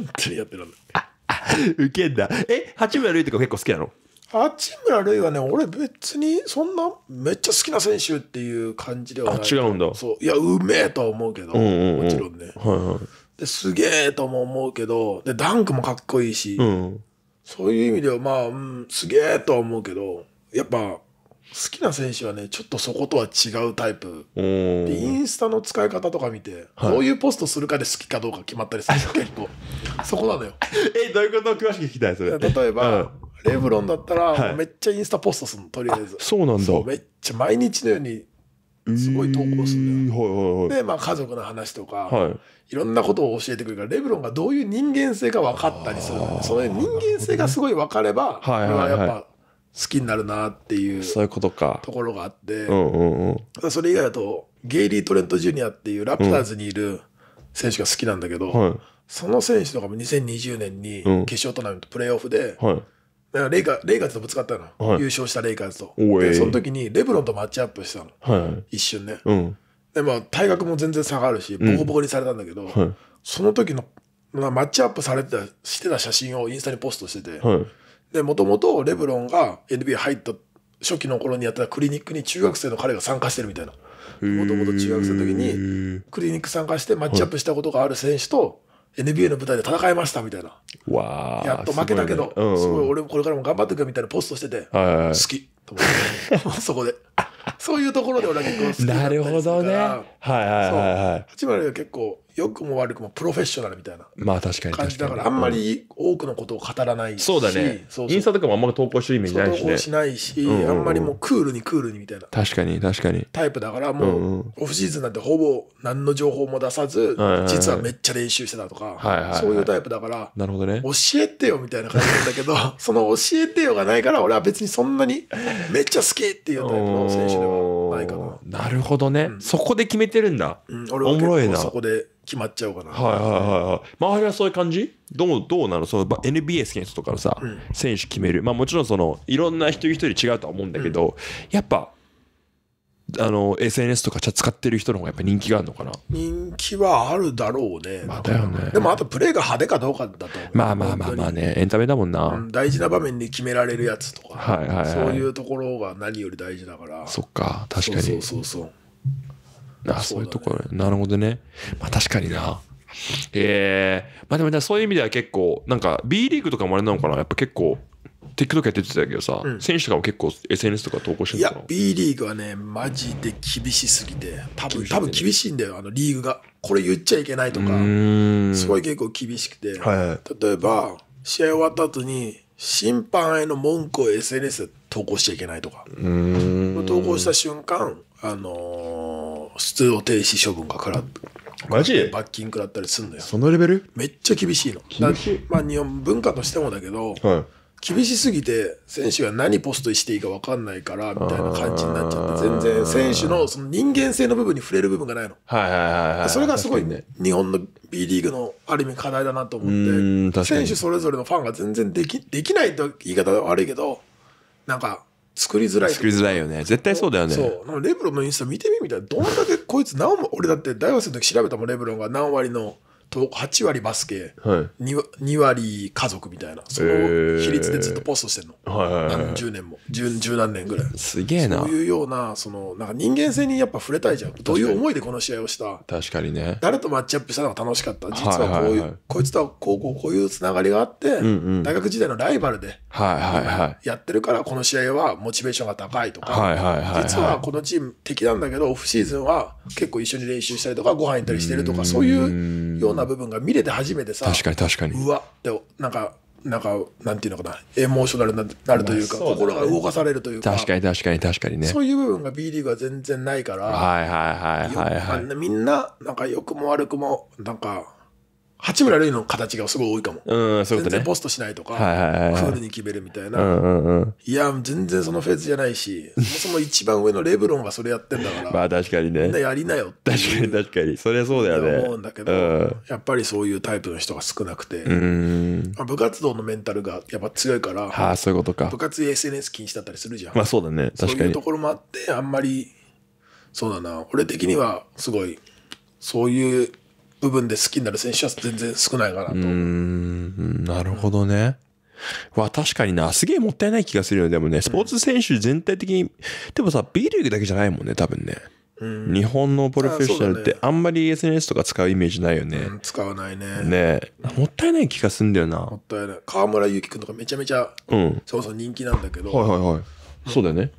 本当にやってらんない。ウケんだ。え、八村塁とか結構好きなの八村塁はね、俺別にそんなめっちゃ好きな選手っていう感じではない。あ、違うんだ。そう。いや、うめえとは思うけど、うんうんうん、もちろんね。はいはい。ですげえとも思うけど、で、ダンクもかっこいいし、うん、そういう意味ではまあ、うん、すげえとは思うけど、やっぱ、好きな選手はね、ちょっとそことは違うタイプ。で、インスタの使い方とか見て、はいどういうポストするかで好きかどうか決まったりする。結構。そこなのよ。え、どういうこと詳しく聞きたい、それ。例えば、うんレブロンだったら、はいめっちゃインスタポストするの、とりあえず。そうなんだめっちゃ毎日のようにすごい投稿するのよ。はいはいはい。で、まあ家族の話とか、はい、いろんなことを教えてくれるから、レブロンがどういう人間性が分かったりするのその人間性がすごい分かれば、こはいはいやっぱ好きになるなっていうそういうことかところがあって、うんうんうん、それ以外だとゲイリー・トレント・ジュニアっていうラプターズにいる選手が好きなんだけど、うんその選手とかも2020年に決勝トーナメント、プレーオフで、はい、だからレイカレイカーズとぶつかったの、はい、優勝したレイカーズとでその時にレブロンとマッチアップしたの、はい、一瞬ね、うん、でも体格も全然差があるしボコボコにされたんだけど、うん、その時のマッチアップされてたしてた写真をインスタにポストしてて、で、もともとレブロンが NBA 入った初期の頃にやったクリニックに中学生の彼が参加してるみたいな。もともと中学生の時にクリニック参加してマッチアップしたことがある選手と NBA の舞台で戦いましたみたいな。わやっと負けたけど、すごい、ねうんうん、俺もこれからも頑張ってくみたいなポストしてて、好き。と思って、そこで。そういうところで俺は結構好きなるほどね。はいはいはい、はい。八村は結構良くも悪くもプロフェッショナルみたいなまあ確かに感じだからあんまり多くのことを語らないし、そうだねそうそうインスタとかもあんまり投稿してるイメージないし、ね、投稿しないし、うんうんあんまりもうクールにクールにみたいな確かに確かにタイプだからもう、オフシーズンなんてほぼ何の情報も出さず、実はめっちゃ練習してたとか、はいはいはい、そういうタイプだから、はいはい、なるほどね教えてよみたいな感じなんだけど その教えてよがないから俺は別にそんなにめっちゃ好きっていうタイプの選手ではないかななるほどね、うん、そこで決めてるんだ、うん、俺は結構そこで決まっちゃうかな。はいはいはいはい。周りはそういう感じどうどうなのその ?NBA 選手とかのさ、うん、選手決める。まあもちろんその、いろんな一人一人違うとは思うんだけど、うん、やっぱ、あの SNS とか使ってる人の方がやっぱ人気があるのかな人気はあるだろうね。まあ、だよね。でもあとプレーが派手かどうかだとまあまあまあまあね、エンタメだもんな、うん、大事な場面に決められるやつとか、はいはい、はい、そういうところが何より大事だから。そっか、確かに。そうそうそうそう。あそういうところ、ね、なるほどね。まあ確かにな。ええー、まあでも、ね、そういう意味では結構、なんか B リーグとかもあれなのかなやっぱ結構、TikTok やってたけどさ、うん、選手とかも結構 SNS とか投稿してるいや、B リーグはね、マジで厳しすぎて、多分、ね、多分厳しいんだよ、あのリーグが。これ言っちゃいけないとか、すごい結構厳しくて、はい、例えば、試合終わった後に、審判への文句を SNS で投稿しちゃいけないとか、投稿した瞬間、あのー出場停止処分がからマジ罰金食らったりすんのよそのレベルめっちゃ厳しいの厳しいまあ日本文化としてもだけど、はい厳しすぎて選手が何ポストしていいか分かんないからみたいな感じになっちゃって全然選手のその人間性の部分に触れる部分がないの、はいはいはいそれがすごい、ね、日本の B リーグのある意味課題だなと思って選手それぞれのファンが全然できできないと言い方悪いけどなんか作りづらい作りづらいよね絶対そうだよねそうレブロンのインスタ見てみみたいなどんだけこいつ何も俺だって大学生の時調べたもんレブロンが何割のと8割バスケ、はい、2, 2割家族みたいなその比率でずっとポストしてるの、えー、何十年も十何年ぐらいすげえなそういうようなそのなんか人間性にやっぱ触れたいじゃんどういう思いでこの試合をした確かにね誰とマッチアップしたのが楽しかった実はこういう、はいはいはい、こいつとはこうこうこういうつながりがあって、うんうん、大学時代のライバルで、はいはいやってるからこの試合はモチベーションが高いとか、はいはいはいはい、実はこのチーム敵なんだけどオフシーズンは結構一緒に練習したりとかご飯行ったりしてるとか、うそういうようなな部分が見れて初めてさ、確かに確かに。うわって、なんか、なんか、なんていうのかな、エモーショナルになるというか、まあうね心が動かされるというか、確かに確かに確かにね。そういう部分が B リーグは全然ないから、はいはいはいはいはい。みんな、なんか良くも悪くも、なんか、八村塁の形がすごい多いかも。うん、そう全然ポストしないとか、はいはいはいクールに決めるみたいな。うんうんうん。いや、全然そのフェーズじゃないし、そもそも一番上のレブロンがそれやってんだから、まあ確かにみんなやりなよって確かに確かに。そりゃそうだよね。思うんだけど、うんやっぱりそういうタイプの人が少なくて、うん。まあ部活動のメンタルがやっぱ強いから、はあ、そういうことか部。活 SNS 禁止だったりするじゃん。まあそうだね。そういうと。ころもあって、あんまり、そうだな、俺的にはすごい、そういう部分で好きになる選手は全然少ないかなと。うんなるほどね。わ、確かにな、すげえもったいない気がするよね。でもね、スポーツ選手全体的に、うん、でもさ、B リーグだけじゃないもんね、多分ね。うん、日本のプロフェッショナルってあんまり SNS とか使うイメージないよね。うん、使わないね。ねもったいない気がすんだよな。もったいない。河村ゆきくんとかめちゃめちゃ、うん、そもそも人気なんだけど。はいはいはい。そうだよね。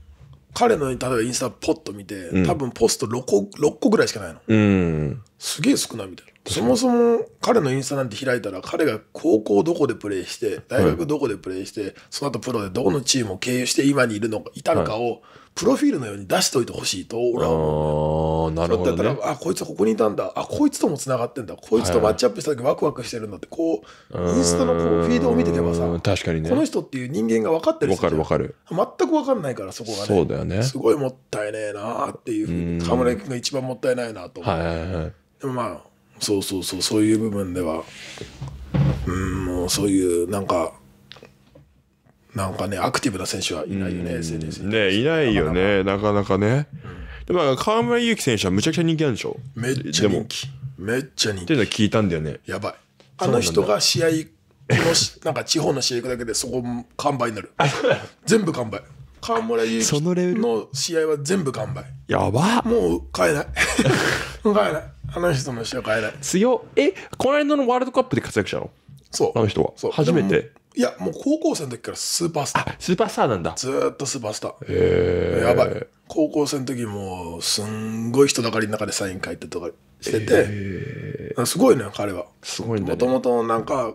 彼の例えばインスタポッと見て、多分ポスト6個 ,6 個ぐらいしかないの。うん。すげえ少ないみたいそもそも彼のインスタなんて開いたら彼が高校どこでプレーして大学どこでプレーして、はい、その後プロでどこのチームを経由して今にいるのかいたのかを、プロフィールのように出しておいてほしいと俺は思う、ね、あなるほど、ね、だったらあこいつここにいたんだあこいつともつながってんだこいつとマッチアップした時ワクワクしてるんだってこうインスタのこうフィードを見ててばさ確かに、ね、この人っていう人間が分かってるわかるわかる全く分かんないからそこがねそうだよねすごいもったいねえなっていうふうに河村君が一番もったいないなと思う、でもまあそうそうそうそういう部分ではうんもうそういうなんかなんかねアクティブな選手はいないよね、SNS ねいないよねなかなかね、でも河村勇輝選手はむちゃくちゃ人気なんでしょめっちゃ人気めっちゃ人気っていうのは聞いたんだよねやばいあの人が試合のなんか地方の試合行くだけでそこ完売になる 全部完売河村勇輝の試合は全部完売やばもう買えない 買えないあの人の変えない強えこの間のワールドカップで活躍したのそうあの人はそう初めていやもう高校生の時からスーパースターあスーパースターなんだずーっとスーパースターへえやばい高校生の時もすんごい人だかりの中でサイン書いてとかしててすごいね彼はすごいんだもともとなんか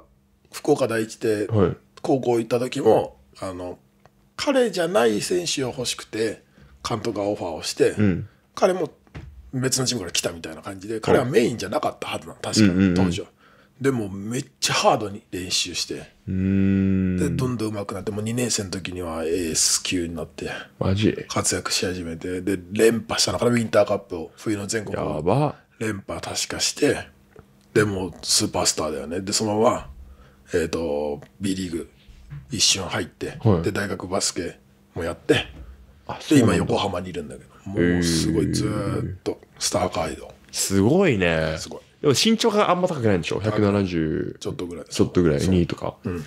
福岡第一で高校行った時も、はい、あの彼じゃない選手を欲しくて監督がオファーをして、うん、彼も別のチームから来たみたいな感じで、彼はメインじゃなかったはずなの、確かに、当時は。でもめっちゃハードに練習して、うんでどんどん上手くなって、もう2年生の時にはエース級になって、マジ活躍し始めて、で、連覇したのかな、ウィンターカップを、冬の全国を連覇確かして、でもスーパースターだよね。で、そのまま、えっ、ー、と、B リーグ一瞬入って、はい、で、大学バスケもやって、で、今横浜にいるんだけど。もうすごい、ずっと、スター街ドすごいね。すごい。でも身長があんま高くないんでしょ ?170。ちょっとぐらい。ちょっとぐらい。2とか。うん、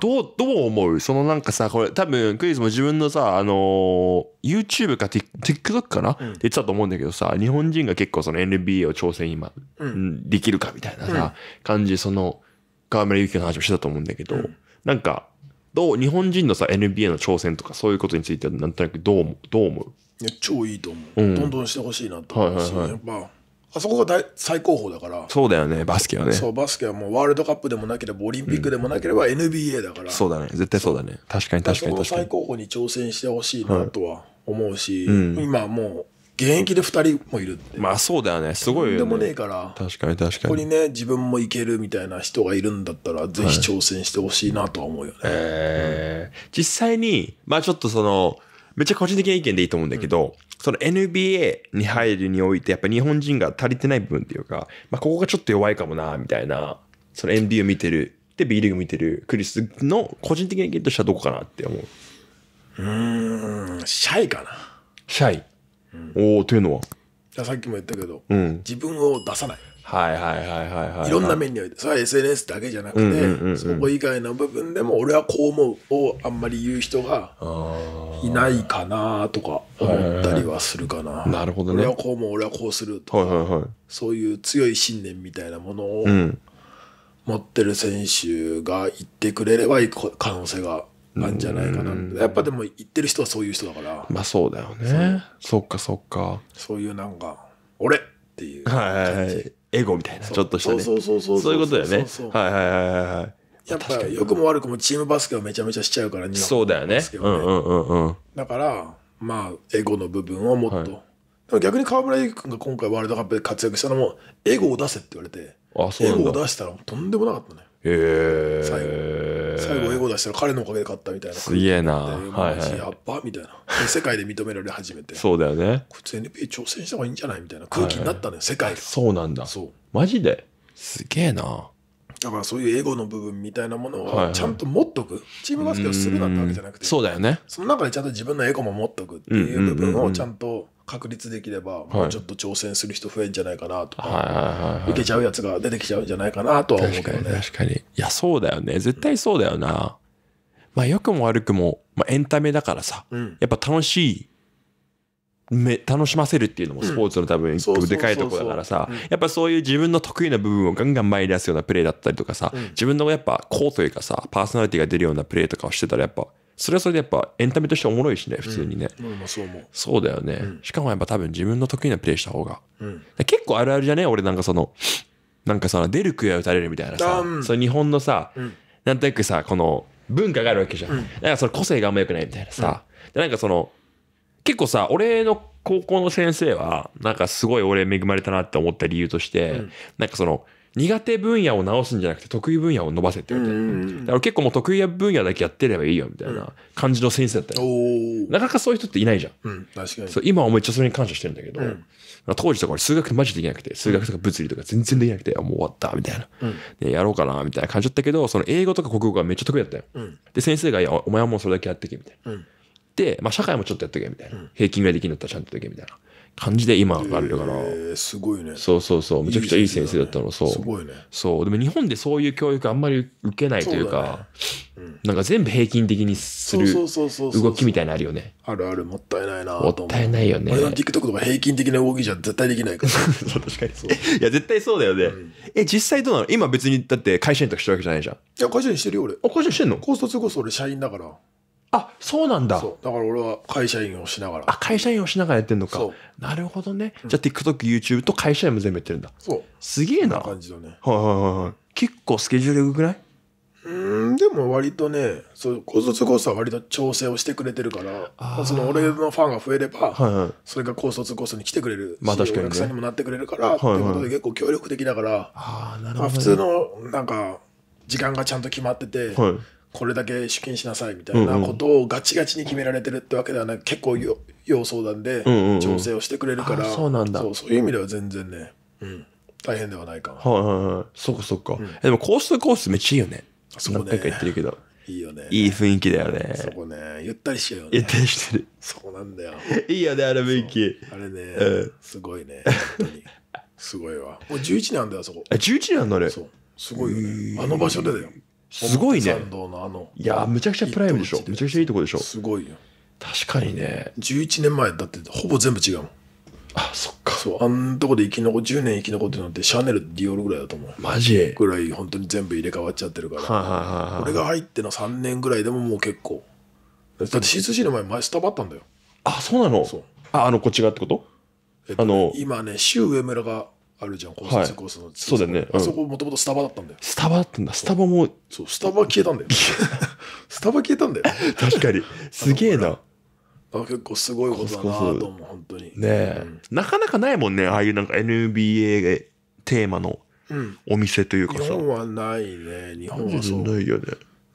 どう、どう思うそのなんかさ、これ多分クイズも自分のさ、あのー、YouTube か TikTok かな、うん、って言ってたと思うんだけどさ、日本人が結構その NBA を挑戦今、うん、できるかみたいなさ、感じ、その、河村勇輝の話をしてたと思うんだけど、なんか、どう、日本人のさ、NBA の挑戦とかそういうことについてなんとなくどう、どう思うや超いいと思う、うんどんどんしてほしいなと思うし、はいはいはいやっぱあそこが大最高峰だからそうだよね、バスケはね。そうバスケはもうワールドカップでもなければオリンピックでもなければ NBA だから、そうだね、絶対そうだね。確かに確かに確かに最。高峰に挑戦してほしいなとは思うし、今もう現役で2人もいるって、まあそうだよね、すごいよ、ね、でもねえ。から確かに確かここにね自分もいけるみたいな人がいるんだったらぜひ挑戦してほしいなとは思うよね、えー実際に、まあちょっとその、めっちゃ個人的な意見でいいと思うんだけど、うん、その NBA に入るにおいて、やっぱ日本人が足りてない部分っていうか、まあ、ここがちょっと弱いかもな、みたいな、その NBA を見てる、で、B リーグ見てる、クリスの個人的な意見としてはどこかなって思う。うん、シャイかな。シャイ。うん、おおというのはさっきも言ったけど、うん、自分を出さない。はいはいはいはいはい。いろんな面において、それは SNS だけじゃなくて、うんうんうんうん、そこ以外の部分でも、俺はこう思うをあんまり言う人がいないかなとか思ったりはするかな。なるほどね。俺はこう思う、俺はこうするとか、はいはいはい、そういう強い信念みたいなものを持ってる選手が言ってくれればいい可能性が。なんじゃないかな。やっぱでも言ってる人はそういう人だから。まあそうだよね。そっかそっか。そういうなんか、俺っていう感じ。はいはいはいエゴみたいな、ちょっとしたね。そうそうそうそう。いうことだよね。はいはいはいはい。やっぱ、良くも悪くもチームバスケをめちゃめちゃしちゃうから、ね、そうだよね。うんうんうんうん。だから、まあ、エゴの部分をもっと。はい、逆に河村ゆき君が今回ワールドカップで活躍したのも、エゴを出せって言われて、あそうエゴを出したらとんでもなかったね。え最後最後英語出したら彼のおかげで勝ったみたいなすげえな、はいはい、やっばみたいな世界で認められ始めてそうだよねこいつ NBA 挑戦した方がいいんじゃないみたいな空気になったのよ、はい、世界がそうなんだそうマジですげえなだからそういうエゴの部分みたいなものをちゃんと持っとく、はいはい、チームバスケをするなんてわけじゃなくてそうだよねその中でちゃんと自分のエゴも持っとくっていう部分をちゃんと確立できれば、もうちょっと挑戦する人増えんじゃないかなとか、はい、受けちゃうやつが出てきちゃうんじゃないかなとは思うけどね。確かに。いや、そうだよね。絶対そうだよな。まあ、良くも悪くも、まあ、エンタメだからさ、うん、やっぱ楽しいめ楽しませるっていうのもスポーツの多分でかいとこだからさやっぱそういう自分の得意な部分をガンガン前に出すようなプレーだったりとかさ、うん、自分のやっぱこうというかさパーソナリティが出るようなプレーとかをしてたらやっぱそれはそれでやっぱエンタメとしておもろいしね、普通にね。うん、そう思う。そうだよね、うん、しかもやっぱ多分自分の得意なプレイした方が。うん、結構あるあるじゃね俺なんかその、なんかの出る杭は打たれるみたいなさ、うん、その日本のさ、うん、なんとなくさ、この文化があるわけじゃん。うん、かその個性があんまよくないみたいなさ、でなんかその、結構さ、俺の高校の先生は、なんかすごい俺恵まれたなって思った理由として、なんかその、苦手分野を直すんじゃなくて得意分野を伸ばせって言われて、うんうんうん、だから結構もう得意分野だけやってればいいよみたいな感じの先生だったり、うん、なかなかそういう人っていないじゃん、うん、確かにそう今はめっちゃそれに感謝してるんだけど、うん、当時とか数学マジできなくて数学とか物理とか全然できなくて、もう終わったみたいな、うん、やろうかなみたいな感じだったけどその英語とか国語がめっちゃ得意だったよ、で先生が「いやお前はもうそれだけやってけ」みたいな、で、まあ、社会もちょっとやっとけみたいな、平均ができるんだったらちゃんとやってけみたいな感じで今があるから、えー、すごいねそうそうそうめちゃくちゃいい先生だったの、ね、そうすごいねそうでも日本でそういう教育あんまり受けないというかう、ねうん、なんか全部平均的にする動きみたいなあるよねあるあるもったいないなもったいないよね俺の TikTok とか平均的な動きじゃ絶対できないから そう確かにそういや絶対そうだよね、うん、え実際どうなの今別にだって会社員とかしてるわけじゃないじゃんいや会社員してるよ俺あ会社員してんの高卒こそ俺社員だからあそうなんだそうだから俺は会社員をしながらあ会社員をしながらやってんのかそうなるほどね、うんじゃあ TikTokYouTube と会社員も全部やってるんだそうすげえな感じだねはいはいはい結構スケジュールよくないうんでも割とねそう高卒コースは割と調整をしてくれてるからあその俺のファンが増えれば、はいはいそれが高卒コースに来てくれるし、まあ確かにねお客さんにもなってくれるから、ってはいいうことで結構協力的だから、ああなるほど、まあ、普通のなんか時間がちゃんと決まってて、はいこれだけ出勤しなさいみたいなことをガチガチに決められてるってわけではなく結構よ要相談で調整をしてくれるから、そうなんだそういう意味では全然ね、うん、大変ではないかはいはいはいそっかそっか、うん、でもコースとコースめっちゃいいよねそうね何回か言ってるけどいいよねいい雰囲気だよねそこねゆったりしようよねゆったりしてるそうなんだよいいよねあの雰囲気あれね、うん、すごいね本当にすごいわもう11年あんだよそこえ11年あんのあれそうすごいよねあの場所でだよすごいねのあのいやむちゃくちゃプライムでしょめちゃくちゃいいとこでしょすごいよ確かにね11年前だってほぼ全部違うもんあそっかそうあんとこで生き残10年生き残ってるのってシャネルディオールぐらいだと思うマジぐらい本当に全部入れ替わっちゃってるからはあ、はあ、俺が入っての3年ぐらいでももう結構だって C2C の前前スタバあったんだよあそうなのああのこっち側ってこと、えっとね、あの今ね周上村があるじゃん、コンソーツ、コンソーそうだね。あそこもともとスタバだったんだよ。スタバだったんだ。スタバも。そう、スタバ消えたんだよ。スタバ消えたんだよ。確かに。すげえな。結構すごいことだなと思う、本当に。ねなかなかないもんね、ああいうなんか NBA テーマのお店というかさ。日本はないね、日本はそう。ないよね。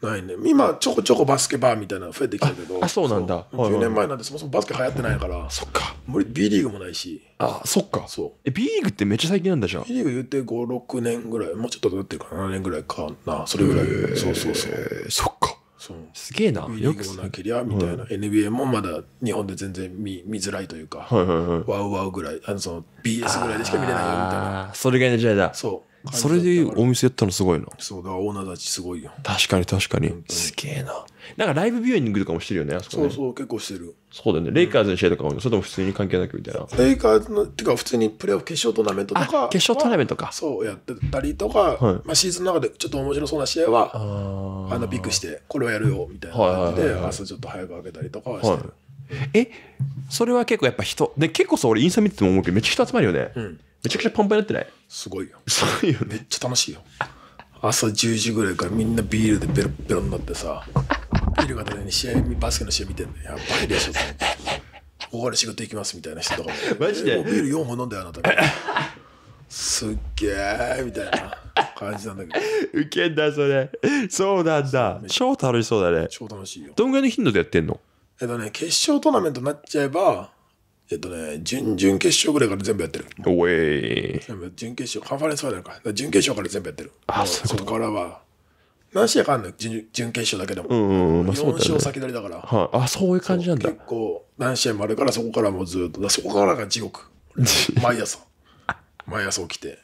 ないね今ちょこちょこバスケバーみたいなの増えてきたけどあそうなんだそう10年前なんてそもそもバスケ流行ってないからそっか無理 B リーグもないしあそっかそうえ B リーグってめっちゃ最近なんだじゃん B リーグ言って56年ぐらいもうちょっと経ってるか7年ぐらいかなそれぐらいそうそうそうそっかそうすげえな B リーグもなけりゃみたいな、NBA もまだ日本で全然見見づらいというか、ワウワウぐらいあのその BS ぐらいでしか見れないよみたいなそれぐらいの時代だそうそれでお店やったのすごいな。そうだ、オーナーたちすごいよ。確かに確かに。すげえな。なんかライブビューイングとかもしてるよね、あそこ、ね、そうそう、結構してる。そうだね。レイカーズの試合とかも、それとも普通に関係なくみたいな。レイカーズの、っていうか普通にプレーオフ決勝トーナメントとか。決勝トーナメントか。そう、やってたりとか、はい、まあシーズンの中でちょっと面白そうな試合は、ああの、ピッグして、これをやるよ、みたいな感じで、朝ちょっと早く開けたりとかはしてる。はいえそれは結構やっぱ人で結構さ俺インスタ見てても思うけどめっちゃ人集まるよね、うん、めちゃくちゃパンパンになってないすごいよ。すごいよね。めっちゃ楽しいよ。朝10時ぐらいからみんなビールでベロベロになってさ、ビールが出ないに試合、バスケの試合見てんだよ。やっぱでしょ、ここから仕事行きますみたいな人とかマジでもうビール4本飲んだよ、あなた。すっげえみたいな感じなんだけど。ウケんだ、それ。そうなんだ。超楽しそうだね。超楽しいよ。どんぐらいの頻度でやってんのえっとね、決勝トーナメントになっちゃえば、えっとね、準準決勝ぐらいから全部やってる。おえー、準決勝、カンファレンスファイナルか。か準決勝から全部やってる。あ、そこからは。何試合かあんの準準決勝だけでも。うんうんまあ、4勝先取りだから。はあ、そういう感じなんだ。結構何試合もあるから、そこからもうずっと。そこからが地獄。毎朝。毎朝起きて。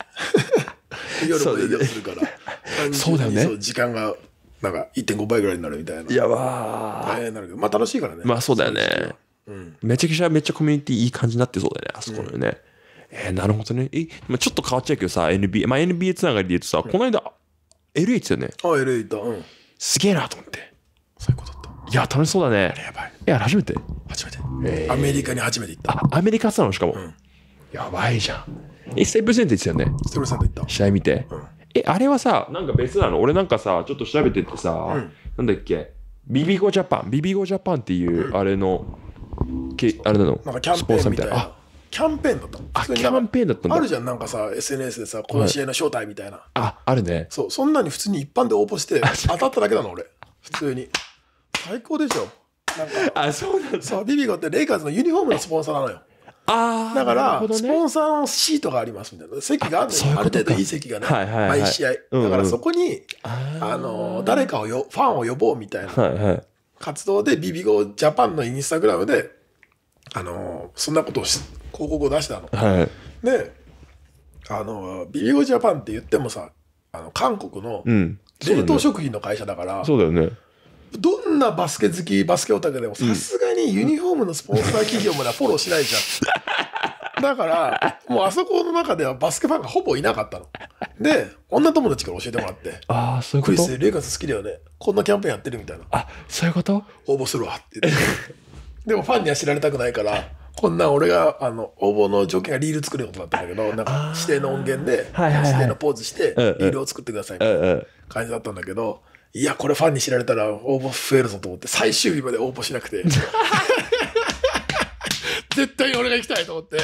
夜も営業するから。そうだよね。時間がなんか1.5倍ぐらいになるみたいな。やば大変なるけど、まあ楽しいからね。まあそうだよね。うん、めちゃくちゃめっちゃコミュニティいい感じになってそうだね、あそこのね。うん、えー、なるほどね。え、まあ、ちょっと変わっちゃうけどさ、NBA、まあ、NBA つながりで言うとさ、この間、LA ってたよね。あ、LA 行った。うん。すげえなと思って。最高だった。いや、楽しそうだね。やばい。いや、初めて。初めて。えー、アメリカに初めて行った。あ、アメリカってたのしかも。うん、やばいじゃん。え、ステップセンター行ってたよね。ステップセンター行った。試合見て。うん、え、あれはさ、なんか別なの俺なんかさ、ちょっと調べてってさ、うん、なんだっけ、ビビゴジャパン、ビビゴジャパンっていう、あれの、けあれなのなんかキャンペーンみたいな。キャンペーンだったあ、キャンペーンだったあるじゃん、なんかさ、SNS でさ、この試合の招待みたいな。あ、あるね。そう、そんなに普通に一般で応募して、当たっただけなの、俺。普通に。最高でしょ。なんか、あ、そうなんだ。そう、ビビゴってレイカーズのユニフォームのスポンサーなのよ。あだから、ね、スポンサーのシートがありますみたいな。席があるのよ。ある程度いい席がね、はいはいはい、毎試合。だからそこに、あの、誰かをよ、ファンを呼ぼうみたいな。はいはい活動で、ビビゴジャパンのインスタグラムで、あのそんなことをし広告を出したの。はい、で、あのビビゴジャパンって言ってもさ、あの韓国の冷凍食品の会社だから、うん、そうだよね。どんなバスケ好き、バスケオタクでも、さすがにユニフォームのスポンサー企業まではフォローしないじゃん。だから、もうあそこの中ではバスケファンがほぼいなかったの。で、女友達から教えてもらって。ああ、そういうことクリス、レイカズ好きだよね。こんなキャンペーンやってるみたいな。あ、そういうこと応募するわって言って。でもファンには知られたくないから、こんな俺が、あの、応募の条件がリール作ることだったんだけど、なんか指定の音源で、はいはいはい、指定のポーズして、リールを作ってくださいみたいな感じだったんだけど、いや、これファンに知られたら応募増えるぞと思って、最終日まで応募しなくて。絶対に俺が行きたいと思って、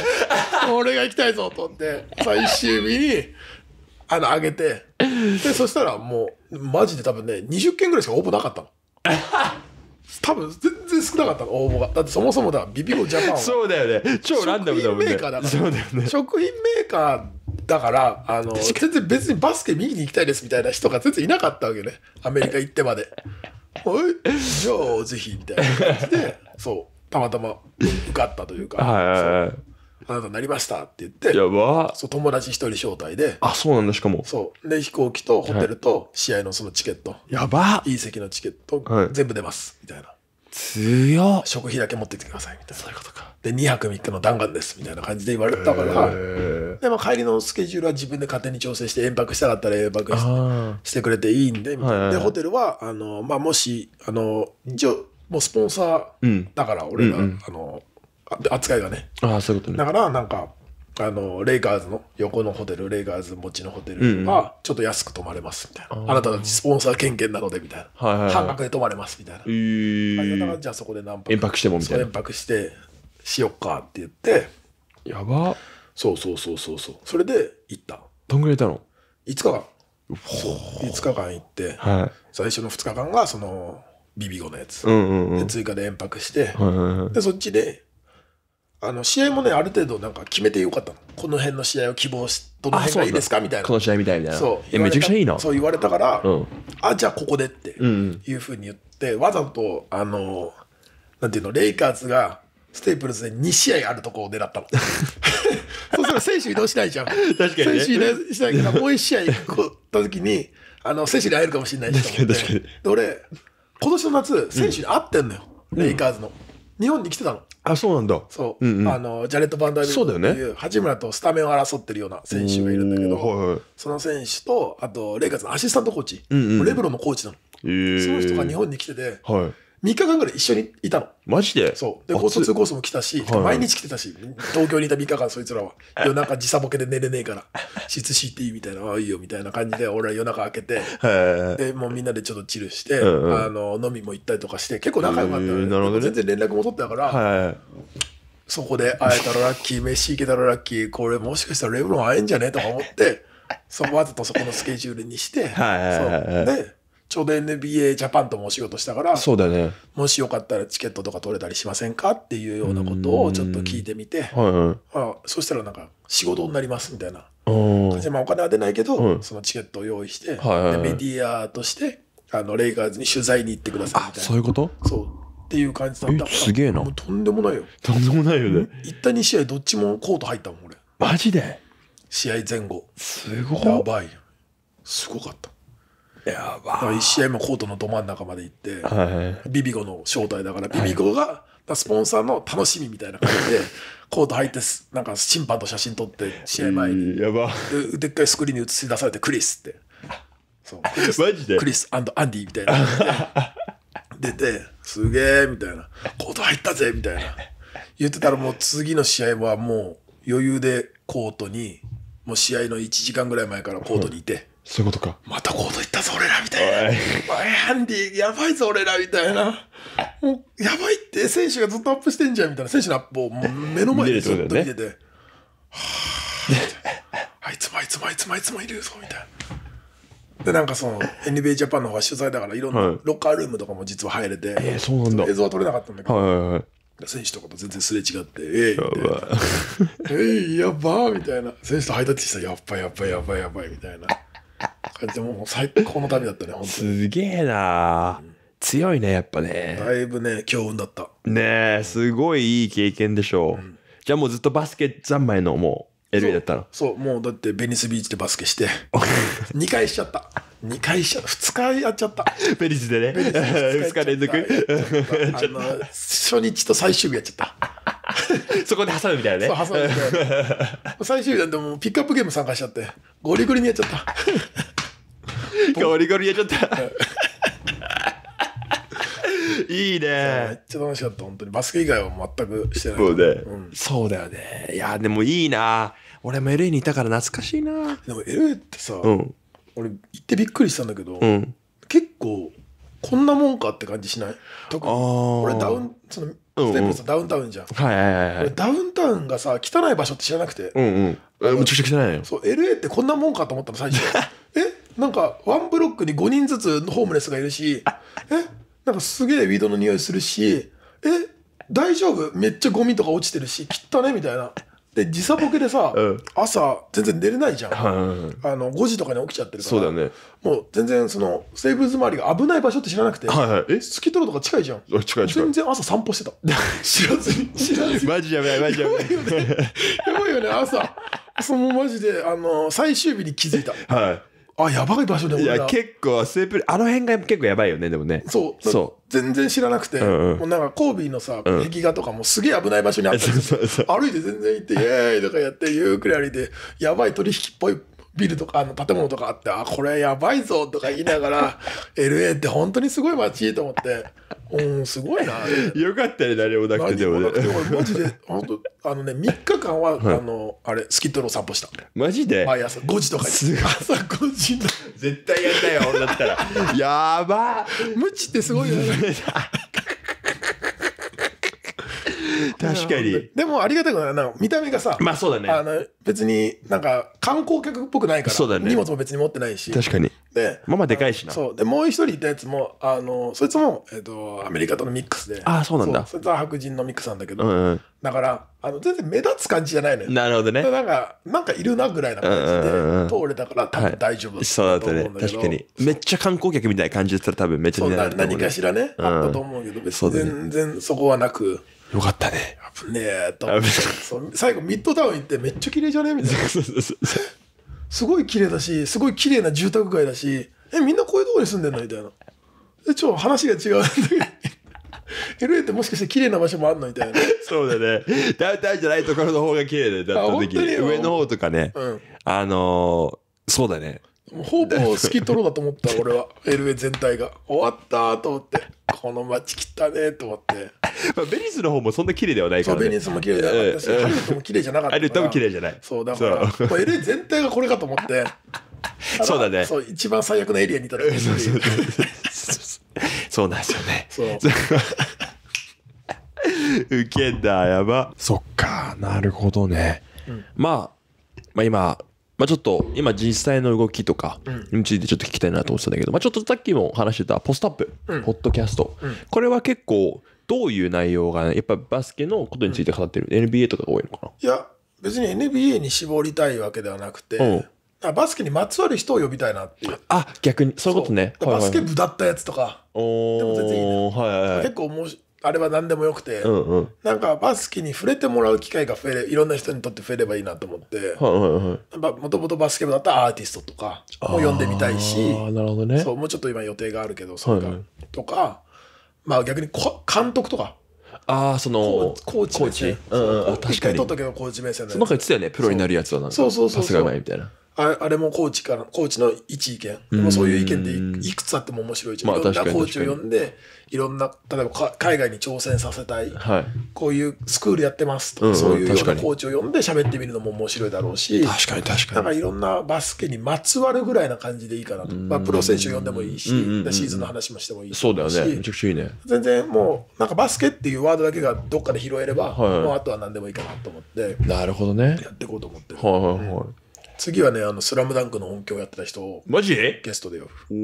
俺が行きたいぞと思って、最終日に、あの、上げて、で、そしたらもう、マジで多分ね、20件ぐらいしか応募なかったの。多分全然少なかったの応募がだってそもそもだビビゴジャパンそうだよね超ランダムだもんねメーカーだからね、食品メーカーだからあの全然別にバスケ見に行きたいですみたいな人が全然いなかったわけねアメリカ行ってまでおいじゃあぜひみたいな感じでそうたまたま受かったというか、はいはいはい、あなたになりましたって言って、やばそう友達一人招待で。あ、そうなんだ、しかも。そう。で、飛行機とホテルと試合のそのチケット。やばいい席のチケット、はい、全部出ます、みたいな。強食費だけ持ってってください、みたいな。そういうことか。で、2泊3日の弾丸です、みたいな感じで言われたから。で、も帰りのスケジュールは自分で勝手に調整して、延泊したかったら延泊してくれていいんで、みたいな。はいはいで、ホテルは、あの、まあ、もし、あの、一応、もうスポンサーだから、俺ら、うんうん、あの扱いがねああそういうことねだからなんかあのレイカーズの横のホテルレイカーズ持ちのホテルはちょっと安く泊まれますみたいな、うんうん、あなたたちスポンサー権限なのでみたいな、はいはいはい、半額で泊まれますみたいな、えー、だからじゃあそこで何泊延泊してもみたいな延泊してしよっかって言ってやばそうそうそうそうそうそれで行ったどんぐらいいたの5日間5日間行って、はい、最初の2日間がそのビビゴのやつ、うんうんうん、で追加で延泊して、はいはいはい、でそっちであの試合もねある程度なんか決めてよかったのこの辺の試合を希望しどの辺がいいですかみたいなこの試合みたいなそうめちゃくちゃいいなそう言われたから、うん、あじゃあここでっていうふうに言って、うん、わざとあのなんていうのレイカーズがステープルズで2試合あるとこを狙ったの そうすると選手移動しないじゃん確かに、ね、選手移動しないからもう1試合行った時にあの選手に会えるかもしれないしで俺今年の夏、選手に会ってんのよ、レイカーズの。日本に来てたの。あ、そうなんだ。そう。うんうん、あの、ジャレット・バンダイビルっていう、八村とスタメンを争ってるような選手がいるんだけど、はいはい、その選手と、あと、レイカーズのアシスタントコーチ、うんうん、レブロンのコーチなの。えー、その人が日本に来てて、はい3日間ぐらい一緒にいたの。マジでそう。で、交通コースも来たし、はい毎日来てたし、東京にいた3日間、そいつらは。夜中時差ボケで寝れねえから、つしていいみたいな、ああ、いいよみたいな感じで、俺は夜中開けて、で、もうみんなでちょっとチルして、うんうん、あの、飲みも行ったりとかして、結構仲良かった、の、なるほど、ね、全然連絡も取ってたから、はいそこで会えたらラッキー、飯行けたらラッキー、これもしかしたらレブロン会えんじゃねえとか思って、そこわざとそこのスケジュールにして、はいはいはい、そう。で、ちょうど NBA ジャパンともお仕事したから、そうだね。もしよかったらチケットとか取れたりしませんかっていうようなことをちょっと聞いてみて、はいはい、あそしたらなんか仕事になりますみたいな感で、まあ、お金は出ないけど、うん、そのチケットを用意して、はいはいはい、メディアとしてあのレイカーズに取材に行ってくださいみたいな。そういうことそうっていう感じだったすげえなとんでもないよとんでもないよね行った2試合どっちもコート入ったもん俺マジで試合前後すごいやばいすごかったやば1試合もコートのど真ん中まで行って、はい、ビビゴの正体だからビビゴが、スポンサーの楽しみみたいな感じで、コート入ってなんか審判と写真撮って試合前にやばででっかいスクリーンに映し出されてクリスってそう マジでクリスアンディみたいな 出てすげえみたいなコート入ったぜみたいな言ってたらもう次の試合はもう余裕でコートにもう試合の1時間ぐらい前からコートにいて、そういうことか。また行動行ったぞ、俺ら、みたいな。おい、ハンディ、やばいぞ、俺ら、みたいな。もう、やばいって、選手がずっとアップしてんじゃん、みたいな。選手のアップを目の前でずっと見てて。ね、あいつもあいつもあいつもあいつもいるぞ、みたいな。で、なんかその、NBA ジャパンの方が取材だから、いろんなロッカールームとかも実は入れて、はい、そうなんだ映像は撮れなかったんだけど、はいはいはい、選手とかと全然すれ違って、ええー、えー、やばー、みたいな。選手とハイタッチしたら、やっぱいやっばいやばいやばい、みたいな。でも最高の旅だったね、本当に。すげえな、うん、強いね、やっぱね。だいぶね、強運だった。ねえ、すごいいい経験でしょう。うん、じゃあもうずっとバスケ三昧のもう LA だったのそうもうだってベニスビーチでバスケして、2 回しちゃった。2回しちゃった2日やっちゃったベリスでね 2, 日2日連続あの初日と最終日やっちゃった そこで挟むみたいなね。そう、挟 最終日なんてもうピックアップゲーム参加しちゃって、ゴリゴリにやっちゃった。ゴリゴリやっちゃった。いいね。めっちゃ楽しかった、本当に。バスケ以外は全くしてない。そううん。そうだよね。いや、でもいいな。俺も LA にいたから懐かしいな。でも LA ってさ、うん、俺行ってびっくりしたんだけど、うん、結構、こんなもんかって感じしない特に俺ダウンその全部ダウンタウンじゃん。はいはいはい、ダウンタウンがさ、汚い場所って知らなくて。うんうん。めむちゃくちゃ汚いよ。そう、LA ってこんなもんかと思ったの、最初。えなんか、ワンブロックに5人ずつホームレスがいるし、えなんかすげえウィードの匂いするし、え大丈夫めっちゃゴミとか落ちてるし、ったねみたいな。で時差ボケでさ、うん、朝全然寝れないじゃん、あの5時とかに起きちゃってるからそうだ、ね、もう全然そのセーブ詰まりが危ない場所って知らなくて、はいはい、え透きトるとか近いじゃん近い近い全然朝散歩してた 知らずに知らずにマジやばいマジやばいやばいよね、ね、朝 そのマジであの最終日に気づいた、はいあやばい場所でいや結構スープあの辺が結構やばいよねでもねそうそう全然知らなくて、うんうん、もうなんかコービーのさ、うん、壁画とかもすげえ危ない場所にあったりする、歩いて全然行ってイエーイとかやってゆっくり歩いてやばい取引っぽいビルとかあの建物とかあって、あ、これやばいぞとか言いながら、LA って本当にすごい街と思って、うん、すごいな。よかったよ、誰もなくてでもね。マジで、本当あのね、3日間は、あの、あれ、スキットロー散歩した。マジで毎朝5時とかに。朝5時の。絶対やったよ、だったら。やば無知ってすごいよね。確かに。でもありがたくない。なんか見た目がさ、まあそうだね。あの、別になんか観光客っぽくないから、そうだね。荷物も別に持ってないし。確かに。で、ママでかいしな。そう。で、もう一人いたやつも、あの、そいつも、えっ、ー、と、アメリカとのミックスで。ああ、そうなんだそ。そいつは白人のミックスなんだけど、うんうん、だから、あの、全然目立つ感じじゃないのよ。なるほどね。なんか、なんかいるなぐらいな感じで、通れたから多分大丈夫だ、はい、そうだったね。確かに。めっちゃ観光客みたいな感じだったら多分めっちゃ狙わう,、る、ね、何かしらね、うん、あったと思うけど、別に全然そこはなく。よかったね。危ねえと思って。最後ミッドタウン行ってめっちゃ綺麗じゃねみたいな。すごい綺麗だし、すごい綺麗な住宅街だし、え、みんなこういうとこに住んでんのみたいな。え、ちょ、話が違うんだ LA ってもしかして綺麗な場所もあんのみたいな。そうだね。ダウンタウンじゃないところの方が綺麗だった時上の方とかね。うん、あのー、そうだね。ほぼ好き取ろうだと思った俺は LA 全体が終わったと思ってこの街たねと思って、まあ、ベニスの方もそんな綺麗ではないから、ね、ベニスも綺麗じゃなったハリウッドも綺麗じゃなかったハリウッドも綺麗じゃないそうだから LA 全体がこれかと思って そうだねそう一番最悪なエリアにいたら。そうなんですよねそう ウケんだやばそっかなるほどね、うん、まあまあ今まあ、ちょっと今実際の動きとかについてちょっと聞きたいなと思ってたんだけど、まあ、ちょっとさっきも話してたポストアップ、うん、ポッドキャスト、うん、これは結構どういう内容が、ね、やっぱバスケのことについて語ってる、うん、NBA とかが多いのかないや別に NBA に絞りたいわけではなくて、うん、バスケにまつわる人を呼びたいなっていうあ逆にそういうことねバスケ部だったやつとか、おいでも全然いいね、はいはいはい、結構もしあれは何でもよくて、うんうん、なんかバスケに触れてもらう機会が増えるいろんな人にとって増えればいいなと思って、もともとバスケ部だったらアーティストとかも呼んでみたいしあなるほど、ね、そうもうちょっと今予定があるけどそれが、はいとか、まあ、逆に監督とか。ああそのコーチコーチ、うん、うん、確かに取ったけどコーチ目線その中言ってたよねプロになるやつはなんかそうそうそうそうパスがうまいみたいなああれもコーチからコーチの一意見でもそういう意見でいくつあっても面白いし、いろんなコーチを呼んでいろんな例えば海外に挑戦させたい、はい、こういうスクールやってますとか、うんうん、そういうようなコーチを呼んで喋ってみるのも面白いだろうし確かに確かにいろんなバスケにまつわるぐらいな感じでいいかなと、まあ、プロ選手を呼んでもいいし、シーズンの話もしてもいいしそうだよねめちゃくちゃいいね全然もうなんかバスケっていうワードだけがどっかで拾えれば、はい、もうあとは何でもいいかなと思ってなるほどねやっていこうと思ってる、はいはいはい、次はね、あの、スラムダンクの音響やってた人を、マジゲストで呼ぶ。お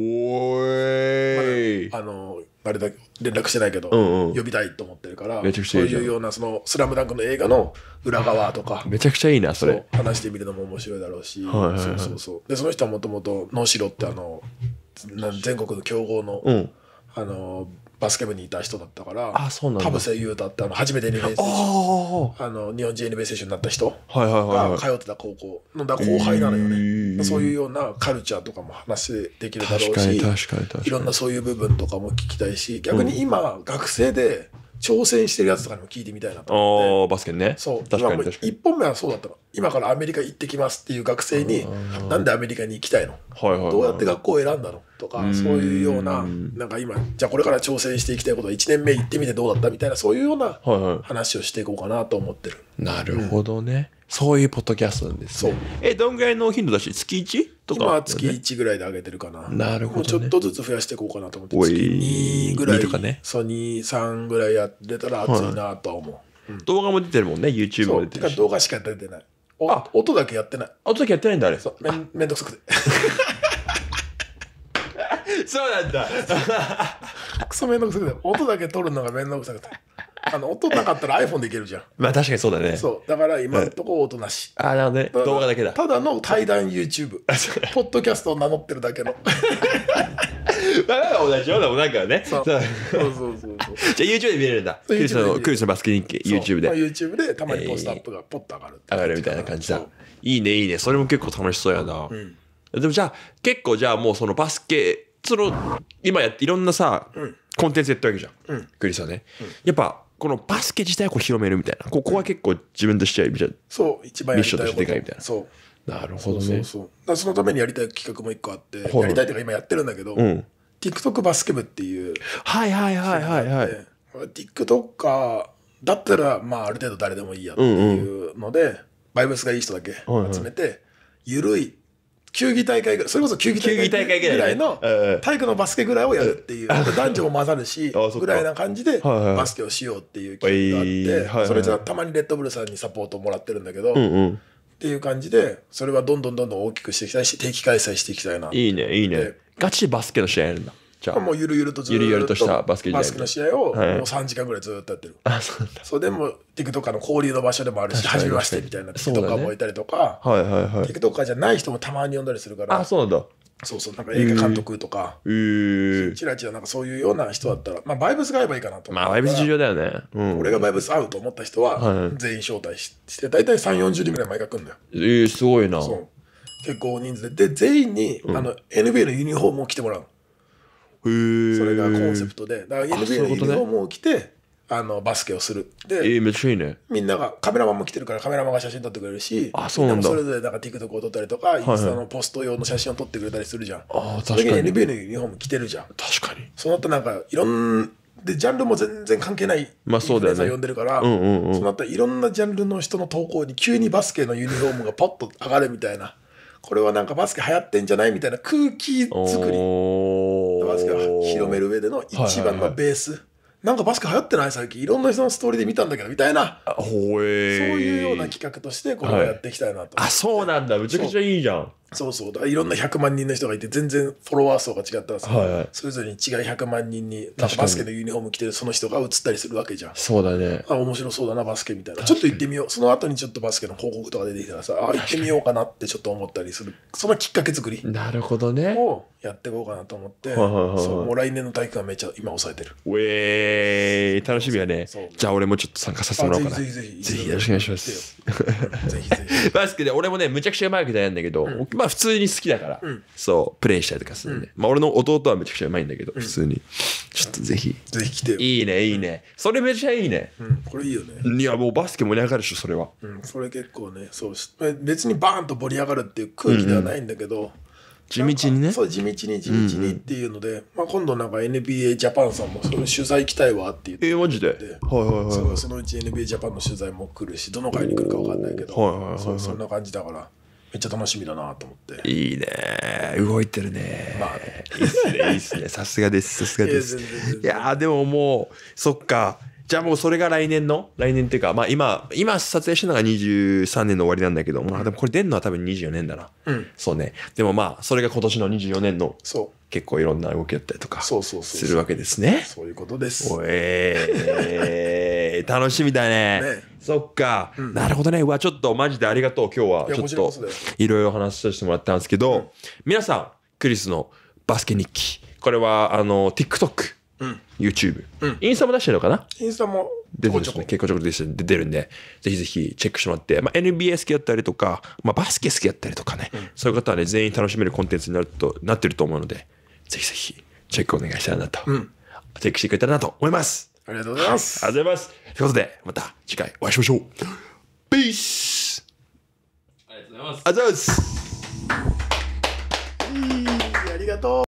ーい、あの、あれだけ、連絡してないけど、呼びたいと思ってるから、めちゃくちゃいいそういうような、その、スラムダンクの映画の裏側とか、めちゃくちゃいいな、それ。話してみるのも面白いだろうし、はいそうそうそう。で、その人はもともと、能代ってあの、全国の強豪の、あの、バスケ部にいた人だったから、田臥優太ってあの初めて NBA 選手あの日本人 NBA 選手になった人が通ってた高校のだ後輩なのよね、えー、そういうようなカルチャーとかも話できるだろうしいろんなそういう部分とかも聞きたいし逆に今、学生で、うん挑戦してるやつとかにも聞いてみたいなと思って。バスケね。そう。確かに確かに。本目はそうだったの。今からアメリカ行ってきますっていう学生に、なんでアメリカに行きたいの、はいはいはい、どうやって学校を選んだのとか、そういうような、なんか今、じゃあこれから挑戦していきたいこと、1年目行ってみてどうだったみたいな、そういうような話をしていこうかなと思ってる。はいはい、なるほどね。そういうポッドキャストなんですね。え、どんぐらいの頻度だし、月 1? とか、ね、今月1ぐらいで上げてるかな。なるほど、ね、ちょっとずつ増やしていこうかなと思って、月2ぐらい、とかね、そう、2、3ぐらいやってたら熱いなと思う、うん、動画も出てるもんね、YouTube も出てるし。動画しか出てない。あ音だけやってない。音だけやってないんだ、あれ。そうめんめんどくさくて。そうなんだ。クソめんどくさくて、音だけ取るのがめんどくさくて。あの、音なかったら iPhone でいけるじゃん。まあ確かにそうだね。そう。だから今のとこ音なし。ああ、なるほどね。動画だけだ。ただの対談 YouTube。ポッドキャストを名乗ってるだけの。まあ、同じようなもんなんかね。そうそうそうそうそう。じゃあ YouTube で見れるんだ。クリスの、クリスのバスケ人気、YouTube で。まあ、YouTube でたまにポストアップがポッと上がる。上がるみたいな感じだ。いいね、いいね。それも結構楽しそうやな。うん、でもじゃあ、結構じゃあもうそのバスケ、その、今やっていろんなさ、うん、コンテンツやってるわけじゃん。うん、クリスはね。やっぱ、このバスケ自体を広めるみたいなここは結構自分としてはみたいなそう一番ミッションとしてでかいみたいなそうなるほどねそうそうそうそのためにやりたい企画も一個あって、やりたいといか今やってるんだけど、うん、TikTok バスケ部っていうはいはいはいはいはい TikToker だったらまあある程度誰でもいいやっていうので、うんうん、バイブスがいい人だけ集めて、はいはい、ゆるい球技大会ぐらい、それこそ球技大会ぐらいの、体育のバスケぐらいをやるっていう、男女も混ざるし、ぐらいな感じで、バスケをしようっていう気があって、それじゃたまにレッドブルさんにサポートをもらってるんだけど、っていう感じで、それはどんどんどんどん大きくしていきたいし、定期開催していきたいな。いいね、いいね。ガチでバスケの試合やるんだ。じゃあもうゆるゆるとずっとゆるゆるとしたバスケバスケの試合をもう3時間ぐらいずっとやってる、あそうだそれでも t i k t o k の交流の場所でもあるし初めましてみたいなそとだ t i k t o k もいたりとか、はいはいはい t i k t o k じゃない人もたまに呼んだりするからあそうなんだそうそうなんか映画監督とか、ー、チラチラなんかそういうような人だったら、まあ、バイブスが合えばいいかなとバまあイブス重要だよねうん俺がバイブス合うと思った人は全員招待して大体3 4 0人ぐらい毎回来るんだよえー、すごいなそう結構人数でで全員に、あの NBA のユニフォームを着てもらうそれがコンセプトでだから NBA のユニフォームを着てあのバスケをするで、めっちゃいいねみんながカメラマンも来てるからカメラマンが写真撮ってくれるしあそうなんだそれぞれなんか TikTok を撮ったりとか、はいはい、インスタのポスト用の写真を撮ってくれたりするじゃんあ確かに NBA のユニフォーム着てるじゃん確かにその後なんかいろんでジャンルも全然関係ないまあそうだよね呼んでるから、うんうんうん、その後っいろんなジャンルの人の投稿に急にバスケのユニフォームがポッと上がるみたいなこれはなんかバスケ流行ってんじゃないみたいな空気作りめる上での一番のベース、なんかバスケ流行ってない最近いろんな人のストーリーで見たんだけどみたいなそういうような企画としてこれをやっていきたいなと、はい、あそうなんだめちゃくちゃいいじゃんそうそうだいろんな100万人の人がいて全然フォロワー層が違ったらはいはい、それぞれに違い100万人にバスケのユニフォーム着てるその人が映ったりするわけじゃんそうだねあ面白そうだなバスケみたいなちょっと行ってみようその後にちょっとバスケの広告とか出てきたらさあ行ってみようかなってちょっと思ったりするそのきっかけ作りなるほどねをやっていこうかなと思って、もう来年の体育館めっちゃ今抑えてるウェー楽しみやねじゃあ俺もちょっと参加させてもらおうかなぜひぜひぜひよろしくお願いしますぜひぜひ バスケで俺もねむちゃくちゃうまいわけじゃないんだけど、うん、まあまあ普通に好きだから、うん、そう、プレイしたりとかするんで。うん、まあ俺の弟はめちゃくちゃうまいんだけど、普通に。ちょっとぜひ。ぜひ来てよ。いいね、いいね。それめちゃいいね。これいいよね。いや、もうバスケ盛り上がるでしょ、それは。うん、それ結構ね、そう、別にバーンと盛り上がるっていう空気ではないんだけど、地道にねそう地道に地道にっていうので、うんうん、まあ、今度なんか NBA ジャパンさんもその取材行きたいわって言ってえー、マジで、はいはいはい、そのうち NBA ジャパンの取材も来るしどの回に来るか分かんないけど、はいはいはいはい、そんな感じだからめっちゃ楽しみだなと思っていいね動いてるねまあねいいっすねいいっすねさすがですさすがですいやでももうそっかじゃあもうそれが来年の来年っていうか、まあ今、今撮影してるのが23年の終わりなんだけど、まあでもこれ出るのは多分24年だな。うん。そうね。でもまあ、それが今年の24年の、そう。結構いろんな動きだったりとか、そうそうそう。するわけですね。そういうことです。おえー、楽しみだね。ねそっか、うん、なるほどね。うわ、ちょっとマジでありがとう。今日はちょっといろいろ話させてもらったんですけど、うん、皆さん、クリスのバスケ日記。これは、あの、TikTok、うん、YouTube、うん、インスタも出してるのかなインスタも出てるんですね。結構ちょこちょこ出るんで、ぜひぜひチェックしてもらって、まあ、NBA 好きだったりとか、まあ、バスケ好きだったりとかね、うん、そういう方はね、全員楽しめるコンテンツになると、なってると思うので、ぜひぜひチェックお願いしたいなと、チェックしてくれたらなと思います。ありがとうございます。ありがとうございます。ということで、また次回お会いしましょう。ピースありがとうございます。ありがとうございます。ありがとう。